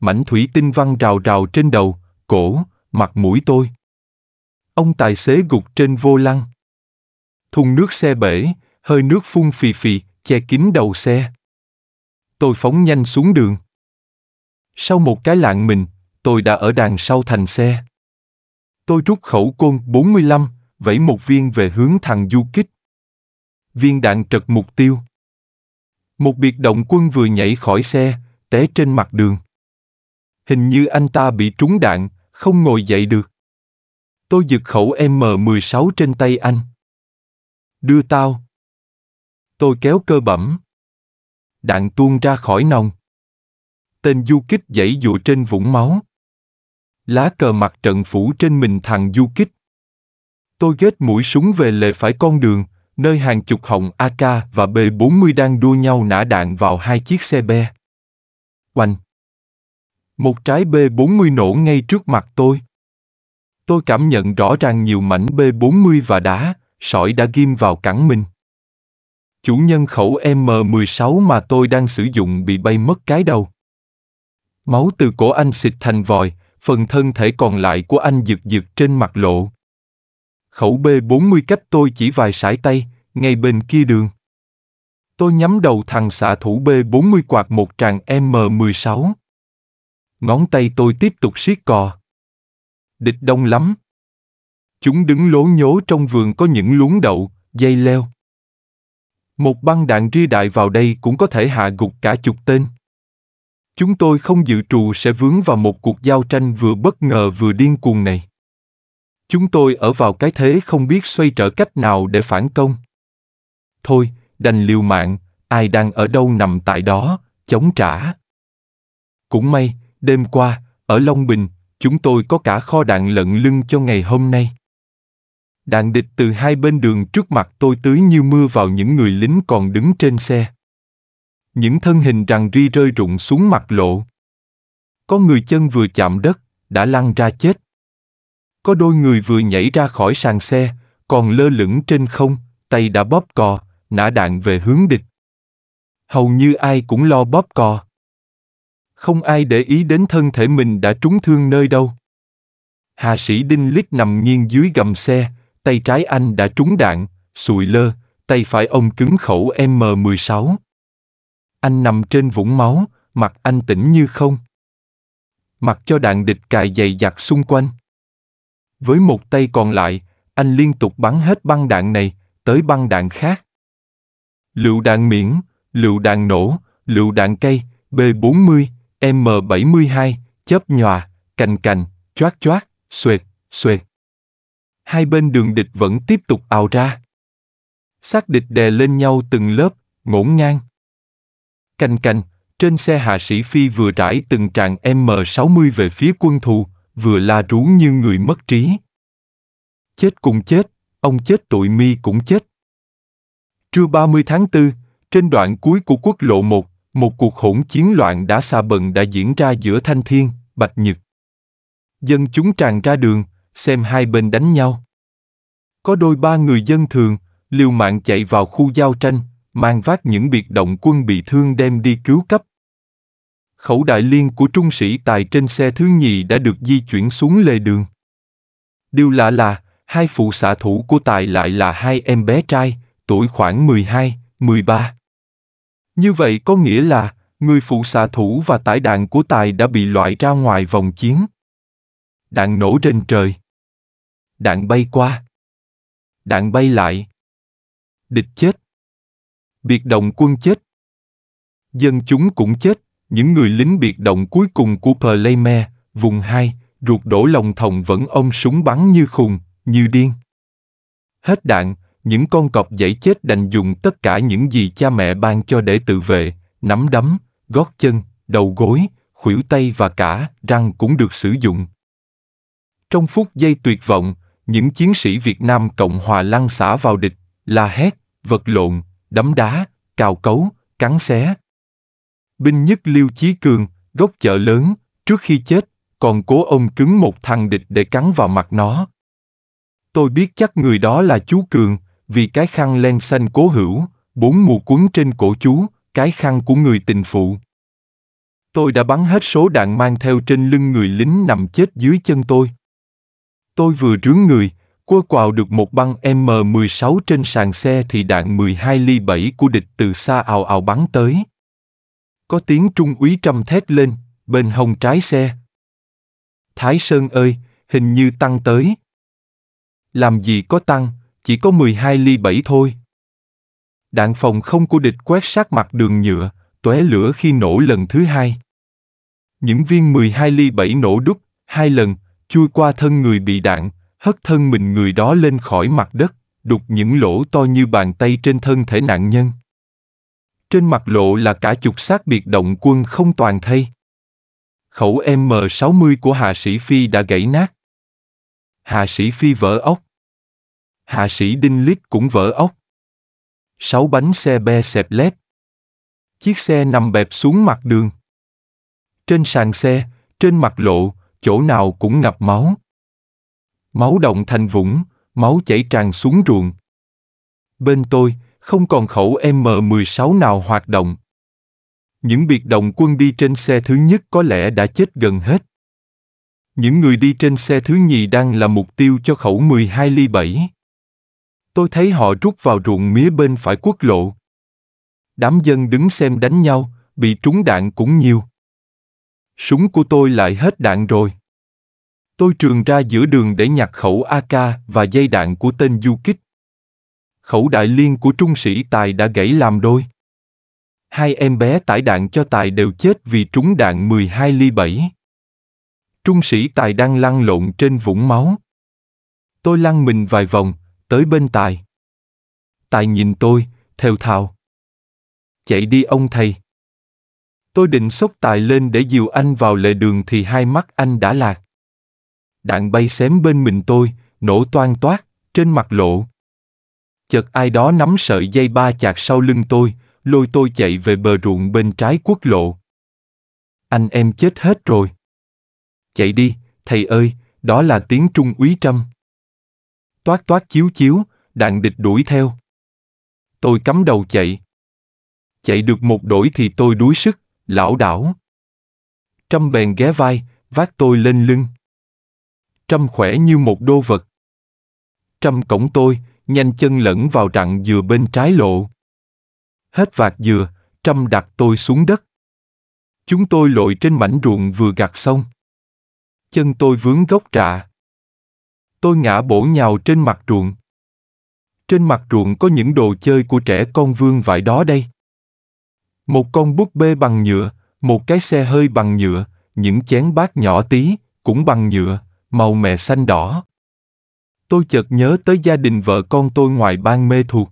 Mảnh thủy tinh văng rào rào trên đầu, cổ, mặt mũi tôi. Ông tài xế gục trên vô lăng. Thùng nước xe bể, hơi nước phun phì phì, che kín đầu xe. Tôi phóng nhanh xuống đường. Sau một cái lạng mình, tôi đã ở đằng sau thành xe tôi rút khẩu côn 45, vẫy một viên về hướng thằng du kích. Viên đạn trật mục tiêu. Một biệt động quân vừa nhảy khỏi xe, té trên mặt đường. Hình như anh ta bị trúng đạn, không ngồi dậy được. Tôi giật khẩu M16 trên tay anh. Đưa tao. Tôi kéo cơ bẩm. Đạn tuôn ra khỏi nòng. Tên du kích dãy dụ trên vũng máu lá cờ mặt trận phủ trên mình thằng du kích. Tôi ghét mũi súng về lề phải con đường, nơi hàng chục họng AK và B40 đang đua nhau nã đạn vào hai chiếc xe be. Oanh! Một trái B40 nổ ngay trước mặt tôi. Tôi cảm nhận rõ ràng nhiều mảnh B40 và đá, sỏi đã ghim vào cẳng mình. Chủ nhân khẩu M16 mà tôi đang sử dụng bị bay mất cái đầu. Máu từ cổ anh xịt thành vòi, phần thân thể còn lại của anh giựt giựt trên mặt lộ. Khẩu B40 cách tôi chỉ vài sải tay, ngay bên kia đường. Tôi nhắm đầu thằng xạ thủ B40 quạt một tràng M16. Ngón tay tôi tiếp tục siết cò. Địch đông lắm. Chúng đứng lố nhố trong vườn có những luống đậu, dây leo. Một băng đạn ri đại vào đây cũng có thể hạ gục cả chục tên chúng tôi không dự trù sẽ vướng vào một cuộc giao tranh vừa bất ngờ vừa điên cuồng này. Chúng tôi ở vào cái thế không biết xoay trở cách nào để phản công. Thôi, đành liều mạng, ai đang ở đâu nằm tại đó, chống trả. Cũng may, đêm qua, ở Long Bình, chúng tôi có cả kho đạn lận lưng cho ngày hôm nay. Đạn địch từ hai bên đường trước mặt tôi tưới như mưa vào những người lính còn đứng trên xe những thân hình rằng ri rơi rụng xuống mặt lộ. Có người chân vừa chạm đất, đã lăn ra chết. Có đôi người vừa nhảy ra khỏi sàn xe, còn lơ lửng trên không, tay đã bóp cò, nã đạn về hướng địch. Hầu như ai cũng lo bóp cò. Không ai để ý đến thân thể mình đã trúng thương nơi đâu. Hà sĩ Đinh Lít nằm nghiêng dưới gầm xe, tay trái anh đã trúng đạn, sùi lơ, tay phải ông cứng khẩu M16. Anh nằm trên vũng máu, mặt anh tĩnh như không. Mặc cho đạn địch cài dày dặt xung quanh. Với một tay còn lại, anh liên tục bắn hết băng đạn này, tới băng đạn khác. Lựu đạn miễn, lựu đạn nổ, lựu đạn cây, B40, M72, chớp nhòa, cành cành, choát choát, xuệt, xuệt. Hai bên đường địch vẫn tiếp tục ào ra. Xác địch đè lên nhau từng lớp, ngổn ngang canh canh, trên xe hạ sĩ Phi vừa rải từng tràng M60 về phía quân thù, vừa la rú như người mất trí. Chết cùng chết, ông chết tụi mi cũng chết. Trưa 30 tháng 4, trên đoạn cuối của quốc lộ 1, một cuộc hỗn chiến loạn đã xa bần đã diễn ra giữa Thanh Thiên, Bạch Nhật. Dân chúng tràn ra đường, xem hai bên đánh nhau. Có đôi ba người dân thường, liều mạng chạy vào khu giao tranh, mang vác những biệt động quân bị thương đem đi cứu cấp. Khẩu đại liên của trung sĩ tài trên xe thứ nhì đã được di chuyển xuống lề đường. Điều lạ là, hai phụ xạ thủ của tài lại là hai em bé trai, tuổi khoảng 12, 13. Như vậy có nghĩa là, người phụ xạ thủ và tải đạn của tài đã bị loại ra ngoài vòng chiến. Đạn nổ trên trời. Đạn bay qua. Đạn bay lại. Địch chết biệt động quân chết. Dân chúng cũng chết, những người lính biệt động cuối cùng của Pleimer, vùng 2, ruột đổ lòng thòng vẫn ông súng bắn như khùng, như điên. Hết đạn, những con cọp dãy chết đành dùng tất cả những gì cha mẹ ban cho để tự vệ, nắm đấm, gót chân, đầu gối, khuỷu tay và cả răng cũng được sử dụng. Trong phút giây tuyệt vọng, những chiến sĩ Việt Nam Cộng Hòa lăn xả vào địch, la hét, vật lộn, đấm đá, cào cấu, cắn xé. Binh nhất Liêu Chí Cường, gốc chợ lớn, trước khi chết, còn cố ông cứng một thằng địch để cắn vào mặt nó. Tôi biết chắc người đó là chú Cường, vì cái khăn len xanh cố hữu, bốn mù cuốn trên cổ chú, cái khăn của người tình phụ. Tôi đã bắn hết số đạn mang theo trên lưng người lính nằm chết dưới chân tôi. Tôi vừa rướng người, qua quào được một băng M16 trên sàn xe thì đạn 12 ly 7 của địch từ xa ào ào bắn tới. Có tiếng trung úy trầm thét lên, bên hông trái xe. Thái Sơn ơi, hình như tăng tới. Làm gì có tăng, chỉ có 12 ly 7 thôi. Đạn phòng không của địch quét sát mặt đường nhựa, tóe lửa khi nổ lần thứ hai. Những viên 12 ly 7 nổ đúc, hai lần, chui qua thân người bị đạn, hất thân mình người đó lên khỏi mặt đất, đục những lỗ to như bàn tay trên thân thể nạn nhân. Trên mặt lộ là cả chục xác biệt động quân không toàn thây. Khẩu M60 của Hạ Sĩ Phi đã gãy nát. Hạ Sĩ Phi vỡ ốc. Hạ Sĩ Đinh Lít cũng vỡ ốc. Sáu bánh xe be xẹp lép. Chiếc xe nằm bẹp xuống mặt đường. Trên sàn xe, trên mặt lộ, chỗ nào cũng ngập máu, máu động thành vũng, máu chảy tràn xuống ruộng. Bên tôi, không còn khẩu M16 nào hoạt động. Những biệt động quân đi trên xe thứ nhất có lẽ đã chết gần hết. Những người đi trên xe thứ nhì đang là mục tiêu cho khẩu 12 ly 7. Tôi thấy họ rút vào ruộng mía bên phải quốc lộ. Đám dân đứng xem đánh nhau, bị trúng đạn cũng nhiều. Súng của tôi lại hết đạn rồi. Tôi trường ra giữa đường để nhặt khẩu AK và dây đạn của tên du kích. Khẩu đại liên của trung sĩ Tài đã gãy làm đôi. Hai em bé tải đạn cho Tài đều chết vì trúng đạn 12 ly 7. Trung sĩ Tài đang lăn lộn trên vũng máu. Tôi lăn mình vài vòng, tới bên Tài. Tài nhìn tôi, thều thào. Chạy đi ông thầy. Tôi định xốc Tài lên để dìu anh vào lề đường thì hai mắt anh đã lạc đạn bay xém bên mình tôi, nổ toan toát, trên mặt lộ. Chợt ai đó nắm sợi dây ba chạc sau lưng tôi, lôi tôi chạy về bờ ruộng bên trái quốc lộ. Anh em chết hết rồi. Chạy đi, thầy ơi, đó là tiếng trung úy trăm. Toát toát chiếu chiếu, đạn địch đuổi theo. Tôi cắm đầu chạy. Chạy được một đổi thì tôi đuối sức, lão đảo. Trăm bèn ghé vai, vác tôi lên lưng. Trâm khỏe như một đô vật. Trâm cổng tôi, nhanh chân lẫn vào rặng dừa bên trái lộ. Hết vạt dừa, Trâm đặt tôi xuống đất. Chúng tôi lội trên mảnh ruộng vừa gặt xong. Chân tôi vướng gốc trạ. Tôi ngã bổ nhào trên mặt ruộng. Trên mặt ruộng có những đồ chơi của trẻ con vương vãi đó đây. Một con búp bê bằng nhựa, một cái xe hơi bằng nhựa, những chén bát nhỏ tí, cũng bằng nhựa, màu mè xanh đỏ. Tôi chợt nhớ tới gia đình vợ con tôi ngoài ban mê thuộc.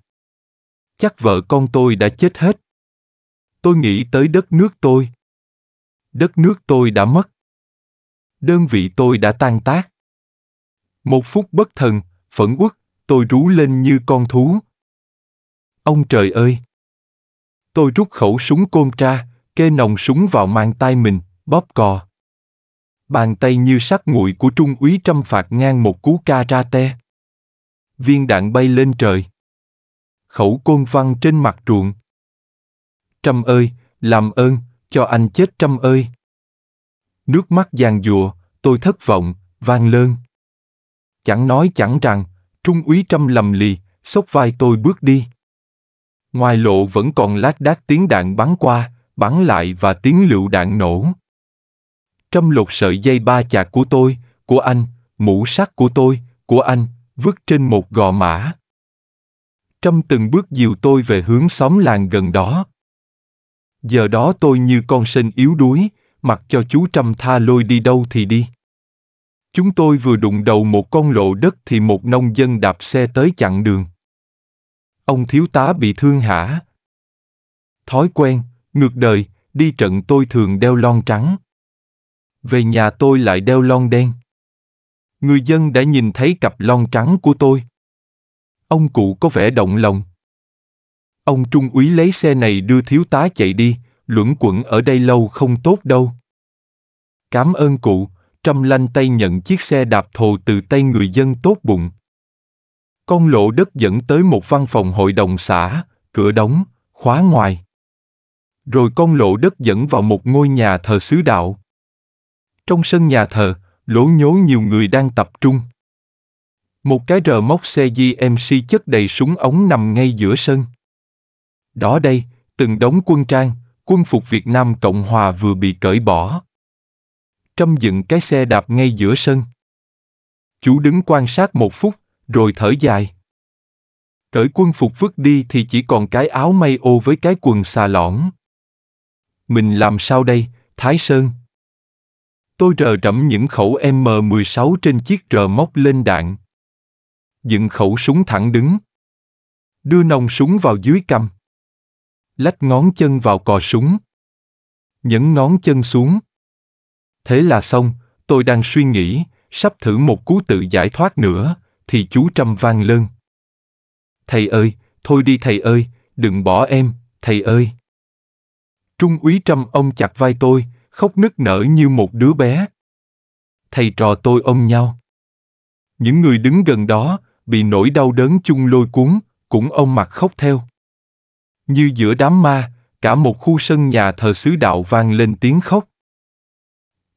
Chắc vợ con tôi đã chết hết. Tôi nghĩ tới đất nước tôi. Đất nước tôi đã mất. Đơn vị tôi đã tan tác. Một phút bất thần, phẫn uất, tôi rú lên như con thú. Ông trời ơi! Tôi rút khẩu súng côn tra, kê nòng súng vào mang tay mình, bóp cò. Bàn tay như sắt nguội của trung úy trăm phạt ngang một cú karate. Viên đạn bay lên trời. Khẩu côn văng trên mặt ruộng. Trâm ơi, làm ơn, cho anh chết Trâm ơi. Nước mắt giàn dùa, tôi thất vọng, vang lơn. Chẳng nói chẳng rằng, trung úy Trâm lầm lì, xốc vai tôi bước đi. Ngoài lộ vẫn còn lác đác tiếng đạn bắn qua, bắn lại và tiếng lựu đạn nổ. Trăm lột sợi dây ba chạc của tôi, của anh, mũ sắt của tôi, của anh, vứt trên một gò mã. Trăm từng bước dìu tôi về hướng xóm làng gần đó. Giờ đó tôi như con sên yếu đuối, mặc cho chú Trăm tha lôi đi đâu thì đi. Chúng tôi vừa đụng đầu một con lộ đất thì một nông dân đạp xe tới chặn đường. Ông thiếu tá bị thương hả? Thói quen, ngược đời, đi trận tôi thường đeo lon trắng về nhà tôi lại đeo lon đen. Người dân đã nhìn thấy cặp lon trắng của tôi. Ông cụ có vẻ động lòng. Ông trung úy lấy xe này đưa thiếu tá chạy đi, luẩn quẩn ở đây lâu không tốt đâu. Cảm ơn cụ, Trâm lanh tay nhận chiếc xe đạp thồ từ tay người dân tốt bụng. Con lộ đất dẫn tới một văn phòng hội đồng xã, cửa đóng, khóa ngoài. Rồi con lộ đất dẫn vào một ngôi nhà thờ xứ đạo. Trong sân nhà thờ, lỗ nhố nhiều người đang tập trung. Một cái rờ móc xe GMC chất đầy súng ống nằm ngay giữa sân. Đó đây, từng đống quân trang, quân phục Việt Nam Cộng Hòa vừa bị cởi bỏ. Trâm dựng cái xe đạp ngay giữa sân. Chú đứng quan sát một phút, rồi thở dài. Cởi quân phục vứt đi thì chỉ còn cái áo may ô với cái quần xà lõn. Mình làm sao đây, Thái Sơn? Tôi rờ rẫm những khẩu M16 trên chiếc rờ móc lên đạn. Dựng khẩu súng thẳng đứng. Đưa nòng súng vào dưới cầm Lách ngón chân vào cò súng. Nhấn ngón chân xuống. Thế là xong, tôi đang suy nghĩ, sắp thử một cú tự giải thoát nữa, thì chú Trâm vang lên. Thầy ơi, thôi đi thầy ơi, đừng bỏ em, thầy ơi. Trung úy Trâm ông chặt vai tôi, khóc nức nở như một đứa bé. Thầy trò tôi ôm nhau. Những người đứng gần đó, bị nỗi đau đớn chung lôi cuốn, cũng ôm mặt khóc theo. Như giữa đám ma, cả một khu sân nhà thờ xứ đạo vang lên tiếng khóc.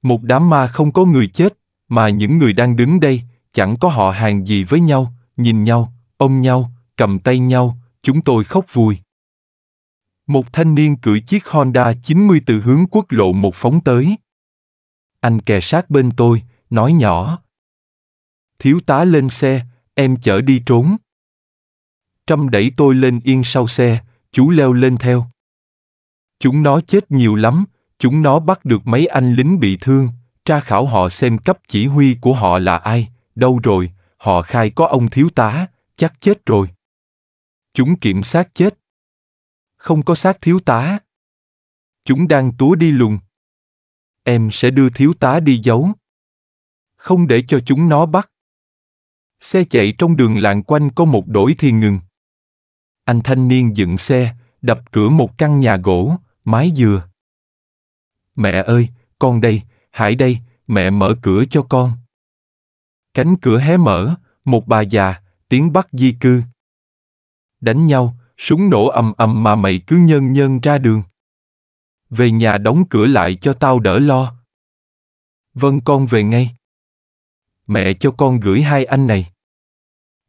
Một đám ma không có người chết, mà những người đang đứng đây, chẳng có họ hàng gì với nhau, nhìn nhau, ôm nhau, cầm tay nhau, chúng tôi khóc vui. Một thanh niên cưỡi chiếc Honda 90 từ hướng quốc lộ một phóng tới. Anh kè sát bên tôi, nói nhỏ. Thiếu tá lên xe, em chở đi trốn. Trâm đẩy tôi lên yên sau xe, chú leo lên theo. Chúng nó chết nhiều lắm, chúng nó bắt được mấy anh lính bị thương, tra khảo họ xem cấp chỉ huy của họ là ai, đâu rồi, họ khai có ông thiếu tá, chắc chết rồi. Chúng kiểm sát chết, không có xác thiếu tá. Chúng đang túa đi lùng. Em sẽ đưa thiếu tá đi giấu. Không để cho chúng nó bắt. Xe chạy trong đường làng quanh có một đổi thì ngừng. Anh thanh niên dựng xe, đập cửa một căn nhà gỗ, mái dừa. Mẹ ơi, con đây, Hải đây, mẹ mở cửa cho con. Cánh cửa hé mở, một bà già, tiếng bắt di cư. Đánh nhau, súng nổ ầm ầm mà mày cứ nhân nhân ra đường. Về nhà đóng cửa lại cho tao đỡ lo. Vâng con về ngay. Mẹ cho con gửi hai anh này.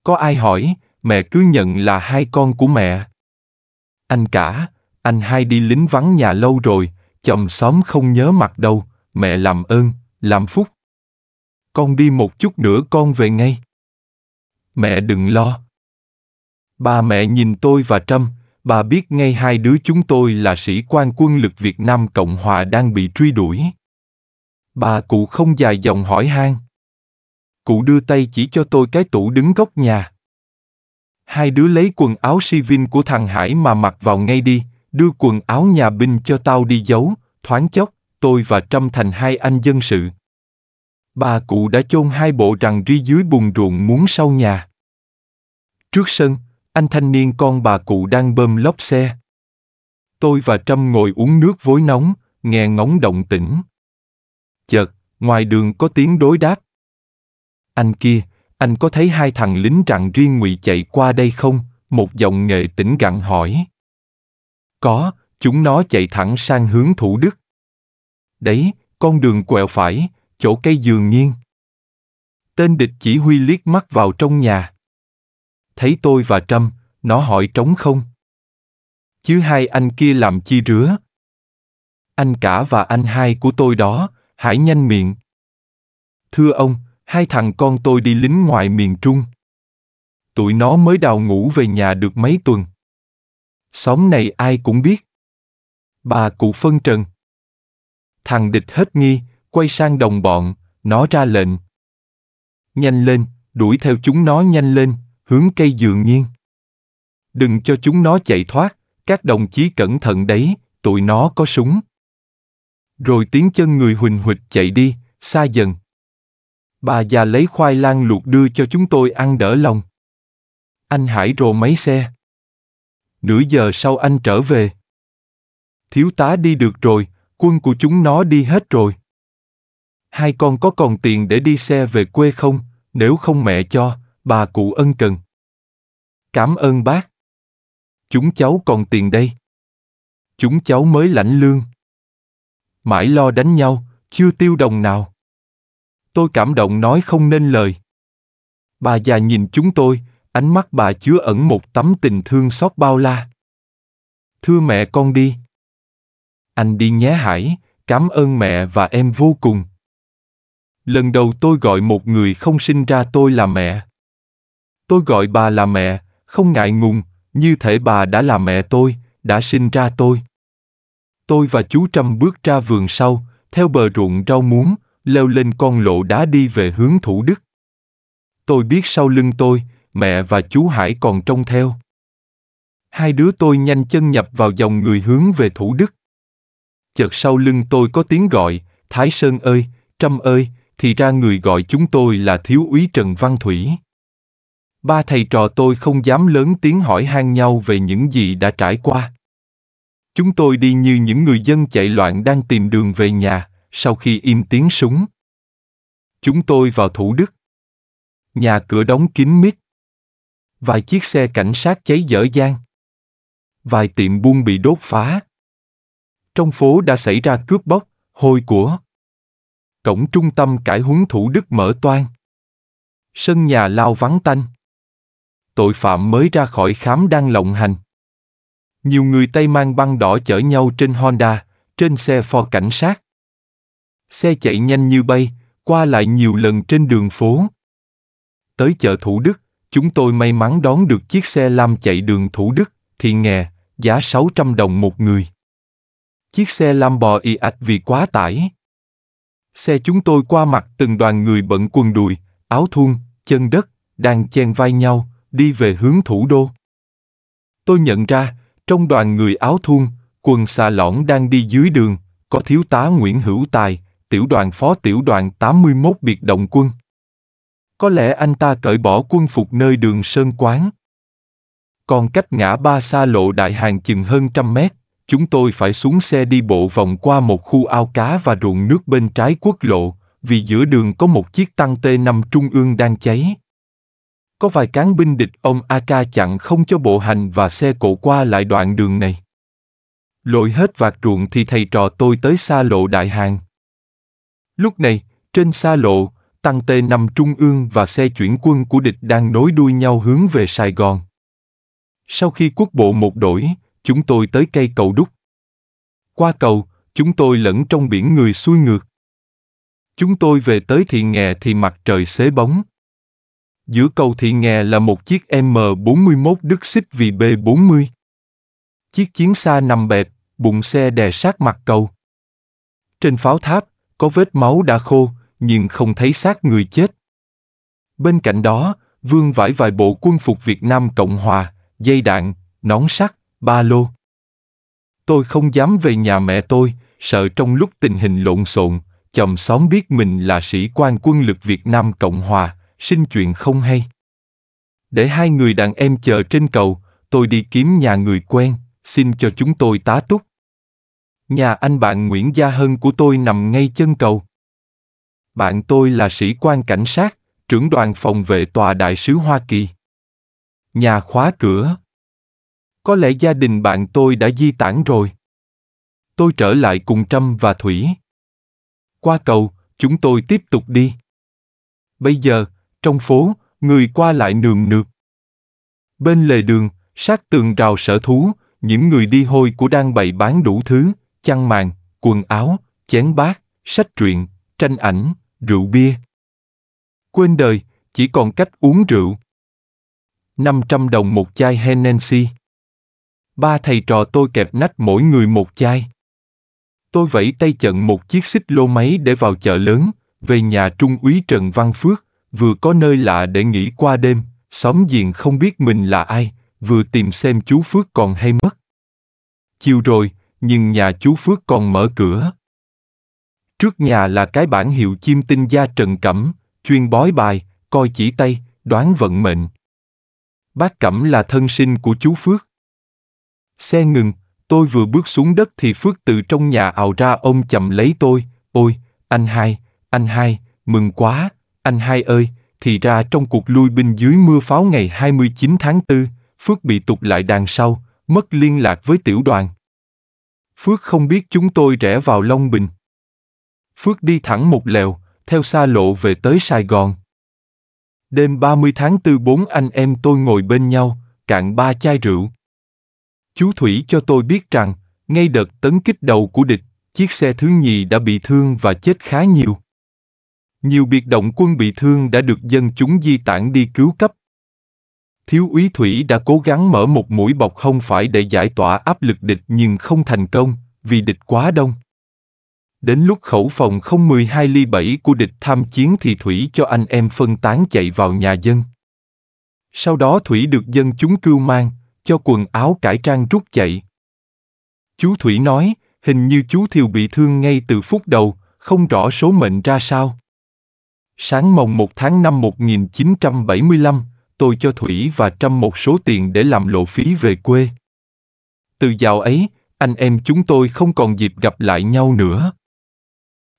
Có ai hỏi, mẹ cứ nhận là hai con của mẹ. Anh cả, anh hai đi lính vắng nhà lâu rồi, chồng xóm không nhớ mặt đâu, mẹ làm ơn, làm phúc. Con đi một chút nữa con về ngay. Mẹ đừng lo, Bà mẹ nhìn tôi và Trâm, bà biết ngay hai đứa chúng tôi là sĩ quan quân lực Việt Nam Cộng Hòa đang bị truy đuổi. Bà cụ không dài dòng hỏi han. Cụ đưa tay chỉ cho tôi cái tủ đứng góc nhà. Hai đứa lấy quần áo si vin của thằng Hải mà mặc vào ngay đi, đưa quần áo nhà binh cho tao đi giấu, thoáng chốc, tôi và Trâm thành hai anh dân sự. Bà cụ đã chôn hai bộ rằng ri dưới bùn ruộng muốn sau nhà. Trước sân, anh thanh niên con bà cụ đang bơm lốp xe. Tôi và Trâm ngồi uống nước vối nóng, nghe ngóng động tĩnh. Chợt, ngoài đường có tiếng đối đáp. Anh kia, anh có thấy hai thằng lính chặn riêng ngụy chạy qua đây không? Một giọng nghệ tỉnh gặn hỏi. Có, chúng nó chạy thẳng sang hướng Thủ Đức. Đấy, con đường quẹo phải, chỗ cây dường nghiêng. Tên địch chỉ huy liếc mắt vào trong nhà thấy tôi và Trâm, nó hỏi trống không? Chứ hai anh kia làm chi rứa? Anh cả và anh hai của tôi đó, hãy nhanh miệng. Thưa ông, hai thằng con tôi đi lính ngoài miền Trung. Tụi nó mới đào ngủ về nhà được mấy tuần. Xóm này ai cũng biết. Bà cụ phân trần. Thằng địch hết nghi, quay sang đồng bọn, nó ra lệnh. Nhanh lên, đuổi theo chúng nó nhanh lên, hướng cây dường nhiên. Đừng cho chúng nó chạy thoát, các đồng chí cẩn thận đấy, tụi nó có súng. Rồi tiếng chân người huỳnh huỵch chạy đi, xa dần. Bà già lấy khoai lang luộc đưa cho chúng tôi ăn đỡ lòng. Anh Hải rồ mấy xe. Nửa giờ sau anh trở về. Thiếu tá đi được rồi, quân của chúng nó đi hết rồi hai con có còn tiền để đi xe về quê không nếu không mẹ cho Bà cụ ân cần. Cảm ơn bác. Chúng cháu còn tiền đây. Chúng cháu mới lãnh lương. Mãi lo đánh nhau, chưa tiêu đồng nào. Tôi cảm động nói không nên lời. Bà già nhìn chúng tôi, ánh mắt bà chứa ẩn một tấm tình thương xót bao la. Thưa mẹ con đi. Anh đi nhé Hải, cảm ơn mẹ và em vô cùng lần đầu tôi gọi một người không sinh ra tôi là mẹ tôi gọi bà là mẹ, không ngại ngùng, như thể bà đã là mẹ tôi, đã sinh ra tôi. Tôi và chú Trâm bước ra vườn sau, theo bờ ruộng rau muống, leo lên con lộ đá đi về hướng Thủ Đức. Tôi biết sau lưng tôi, mẹ và chú Hải còn trông theo. Hai đứa tôi nhanh chân nhập vào dòng người hướng về Thủ Đức. Chợt sau lưng tôi có tiếng gọi, Thái Sơn ơi, Trâm ơi, thì ra người gọi chúng tôi là Thiếu úy Trần Văn Thủy ba thầy trò tôi không dám lớn tiếng hỏi han nhau về những gì đã trải qua. Chúng tôi đi như những người dân chạy loạn đang tìm đường về nhà, sau khi im tiếng súng. Chúng tôi vào Thủ Đức. Nhà cửa đóng kín mít. Vài chiếc xe cảnh sát cháy dở dang. Vài tiệm buôn bị đốt phá. Trong phố đã xảy ra cướp bóc, hôi của. Cổng trung tâm cải huấn Thủ Đức mở toan. Sân nhà lao vắng tanh tội phạm mới ra khỏi khám đang lộng hành. Nhiều người Tây mang băng đỏ chở nhau trên Honda, trên xe pho cảnh sát. Xe chạy nhanh như bay, qua lại nhiều lần trên đường phố. Tới chợ Thủ Đức, chúng tôi may mắn đón được chiếc xe lam chạy đường Thủ Đức, thì nghè, giá 600 đồng một người. Chiếc xe lam bò y ạch vì quá tải. Xe chúng tôi qua mặt từng đoàn người bận quần đùi, áo thun, chân đất, đang chen vai nhau, đi về hướng thủ đô. Tôi nhận ra, trong đoàn người áo thun, quần xà lõn đang đi dưới đường, có thiếu tá Nguyễn Hữu Tài, tiểu đoàn phó tiểu đoàn 81 biệt động quân. Có lẽ anh ta cởi bỏ quân phục nơi đường Sơn Quán. Còn cách ngã ba xa lộ đại hàng chừng hơn trăm mét, chúng tôi phải xuống xe đi bộ vòng qua một khu ao cá và ruộng nước bên trái quốc lộ, vì giữa đường có một chiếc tăng T5 trung ương đang cháy có vài cán binh địch ông Aka chặn không cho bộ hành và xe cộ qua lại đoạn đường này. Lội hết vạt ruộng thì thầy trò tôi tới xa lộ Đại Hàng. Lúc này, trên xa lộ, tăng tê nằm Trung ương và xe chuyển quân của địch đang nối đuôi nhau hướng về Sài Gòn. Sau khi quốc bộ một đổi, chúng tôi tới cây cầu đúc. Qua cầu, chúng tôi lẫn trong biển người xuôi ngược. Chúng tôi về tới thì nghè thì mặt trời xế bóng. Giữa cầu thị nghè là một chiếc M41 Đức xích vì B40. Chiếc chiến xa nằm bẹp, bụng xe đè sát mặt cầu. Trên pháo tháp, có vết máu đã khô, nhưng không thấy xác người chết. Bên cạnh đó, vương vải vài bộ quân phục Việt Nam Cộng Hòa, dây đạn, nón sắt, ba lô. Tôi không dám về nhà mẹ tôi, sợ trong lúc tình hình lộn xộn, chồng xóm biết mình là sĩ quan quân lực Việt Nam Cộng Hòa, sinh chuyện không hay. Để hai người đàn em chờ trên cầu, tôi đi kiếm nhà người quen, xin cho chúng tôi tá túc. Nhà anh bạn Nguyễn Gia Hân của tôi nằm ngay chân cầu. Bạn tôi là sĩ quan cảnh sát, trưởng đoàn phòng vệ tòa đại sứ Hoa Kỳ. Nhà khóa cửa. Có lẽ gia đình bạn tôi đã di tản rồi. Tôi trở lại cùng Trâm và Thủy. Qua cầu, chúng tôi tiếp tục đi. Bây giờ, trong phố, người qua lại nườm nượp. Bên lề đường, sát tường rào sở thú, những người đi hôi của đang bày bán đủ thứ, chăn màn, quần áo, chén bát, sách truyện, tranh ảnh, rượu bia. Quên đời, chỉ còn cách uống rượu. 500 đồng một chai Hennessy. Ba thầy trò tôi kẹp nách mỗi người một chai. Tôi vẫy tay chận một chiếc xích lô máy để vào chợ lớn, về nhà Trung úy Trần Văn Phước, vừa có nơi lạ để nghỉ qua đêm, xóm giềng không biết mình là ai, vừa tìm xem chú Phước còn hay mất. Chiều rồi, nhưng nhà chú Phước còn mở cửa. Trước nhà là cái bản hiệu chim tinh gia Trần Cẩm, chuyên bói bài, coi chỉ tay, đoán vận mệnh. Bác Cẩm là thân sinh của chú Phước. Xe ngừng, tôi vừa bước xuống đất thì Phước từ trong nhà ào ra ông chậm lấy tôi, ôi, anh hai, anh hai, mừng quá, anh hai ơi, thì ra trong cuộc lui binh dưới mưa pháo ngày 29 tháng 4, Phước bị tụt lại đằng sau, mất liên lạc với tiểu đoàn. Phước không biết chúng tôi rẽ vào Long Bình. Phước đi thẳng một lèo, theo xa lộ về tới Sài Gòn. Đêm 30 tháng 4 bốn anh em tôi ngồi bên nhau, cạn ba chai rượu. Chú Thủy cho tôi biết rằng, ngay đợt tấn kích đầu của địch, chiếc xe thứ nhì đã bị thương và chết khá nhiều. Nhiều biệt động quân bị thương đã được dân chúng di tản đi cứu cấp. Thiếu úy Thủy đã cố gắng mở một mũi bọc không phải để giải tỏa áp lực địch nhưng không thành công, vì địch quá đông. Đến lúc khẩu phòng 012 ly 7 của địch tham chiến thì Thủy cho anh em phân tán chạy vào nhà dân. Sau đó Thủy được dân chúng cưu mang, cho quần áo cải trang rút chạy. Chú Thủy nói, hình như chú Thiều bị thương ngay từ phút đầu, không rõ số mệnh ra sao. Sáng mồng 1 tháng 5 1975, tôi cho Thủy và Trâm một số tiền để làm lộ phí về quê. Từ dạo ấy, anh em chúng tôi không còn dịp gặp lại nhau nữa.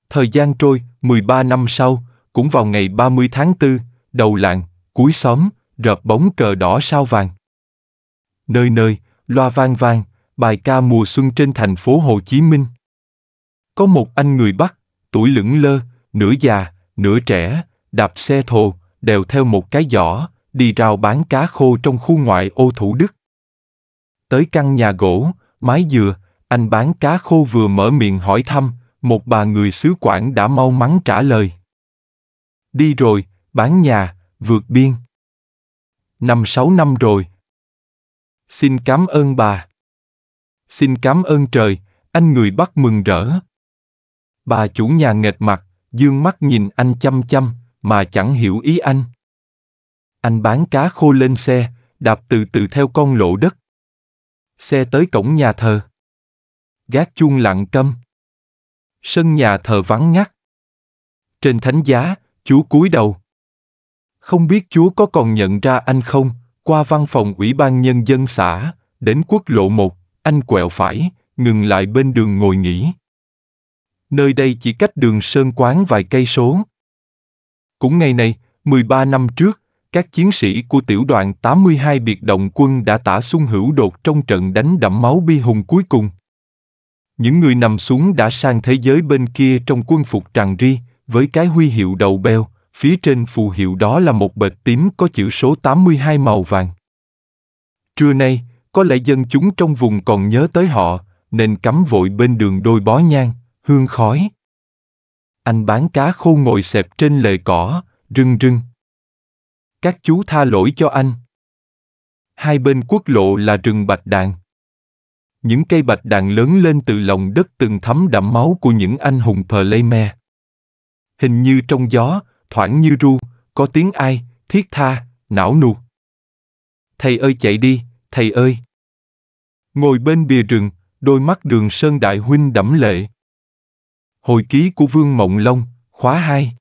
Thời gian trôi, 13 năm sau, cũng vào ngày 30 tháng 4, đầu làng, cuối xóm, rợp bóng cờ đỏ sao vàng. Nơi nơi, loa vang vang, bài ca mùa xuân trên thành phố Hồ Chí Minh. Có một anh người Bắc, tuổi lững lơ, nửa già, nửa trẻ, đạp xe thồ, đều theo một cái giỏ, đi rao bán cá khô trong khu ngoại ô Thủ Đức. Tới căn nhà gỗ, mái dừa, anh bán cá khô vừa mở miệng hỏi thăm, một bà người xứ Quảng đã mau mắn trả lời. Đi rồi, bán nhà, vượt biên. Năm sáu năm rồi. Xin cảm ơn bà. Xin cảm ơn trời, anh người bắt mừng rỡ. Bà chủ nhà nghệt mặt, dương mắt nhìn anh chăm chăm, mà chẳng hiểu ý anh. Anh bán cá khô lên xe, đạp từ từ theo con lộ đất. Xe tới cổng nhà thờ. Gác chuông lặng câm. Sân nhà thờ vắng ngắt. Trên thánh giá, chú cúi đầu. Không biết chú có còn nhận ra anh không, qua văn phòng ủy ban nhân dân xã, đến quốc lộ một, anh quẹo phải, ngừng lại bên đường ngồi nghỉ nơi đây chỉ cách đường Sơn Quán vài cây số. Cũng ngày này, 13 năm trước, các chiến sĩ của tiểu đoàn 82 biệt động quân đã tả xung hữu đột trong trận đánh đẫm máu bi hùng cuối cùng. Những người nằm xuống đã sang thế giới bên kia trong quân phục tràn ri, với cái huy hiệu đầu beo, phía trên phù hiệu đó là một bệt tím có chữ số 82 màu vàng. Trưa nay, có lẽ dân chúng trong vùng còn nhớ tới họ, nên cắm vội bên đường đôi bó nhang, hương khói. Anh bán cá khô ngồi xẹp trên lề cỏ, rưng rưng. Các chú tha lỗi cho anh. Hai bên quốc lộ là rừng bạch đàn. Những cây bạch đàn lớn lên từ lòng đất từng thấm đẫm máu của những anh hùng thờ me Hình như trong gió, thoảng như ru, có tiếng ai, thiết tha, não nụ. Thầy ơi chạy đi, thầy ơi. Ngồi bên bìa rừng, đôi mắt đường sơn đại huynh đẫm lệ. Hồi ký của Vương Mộng Long, khóa 2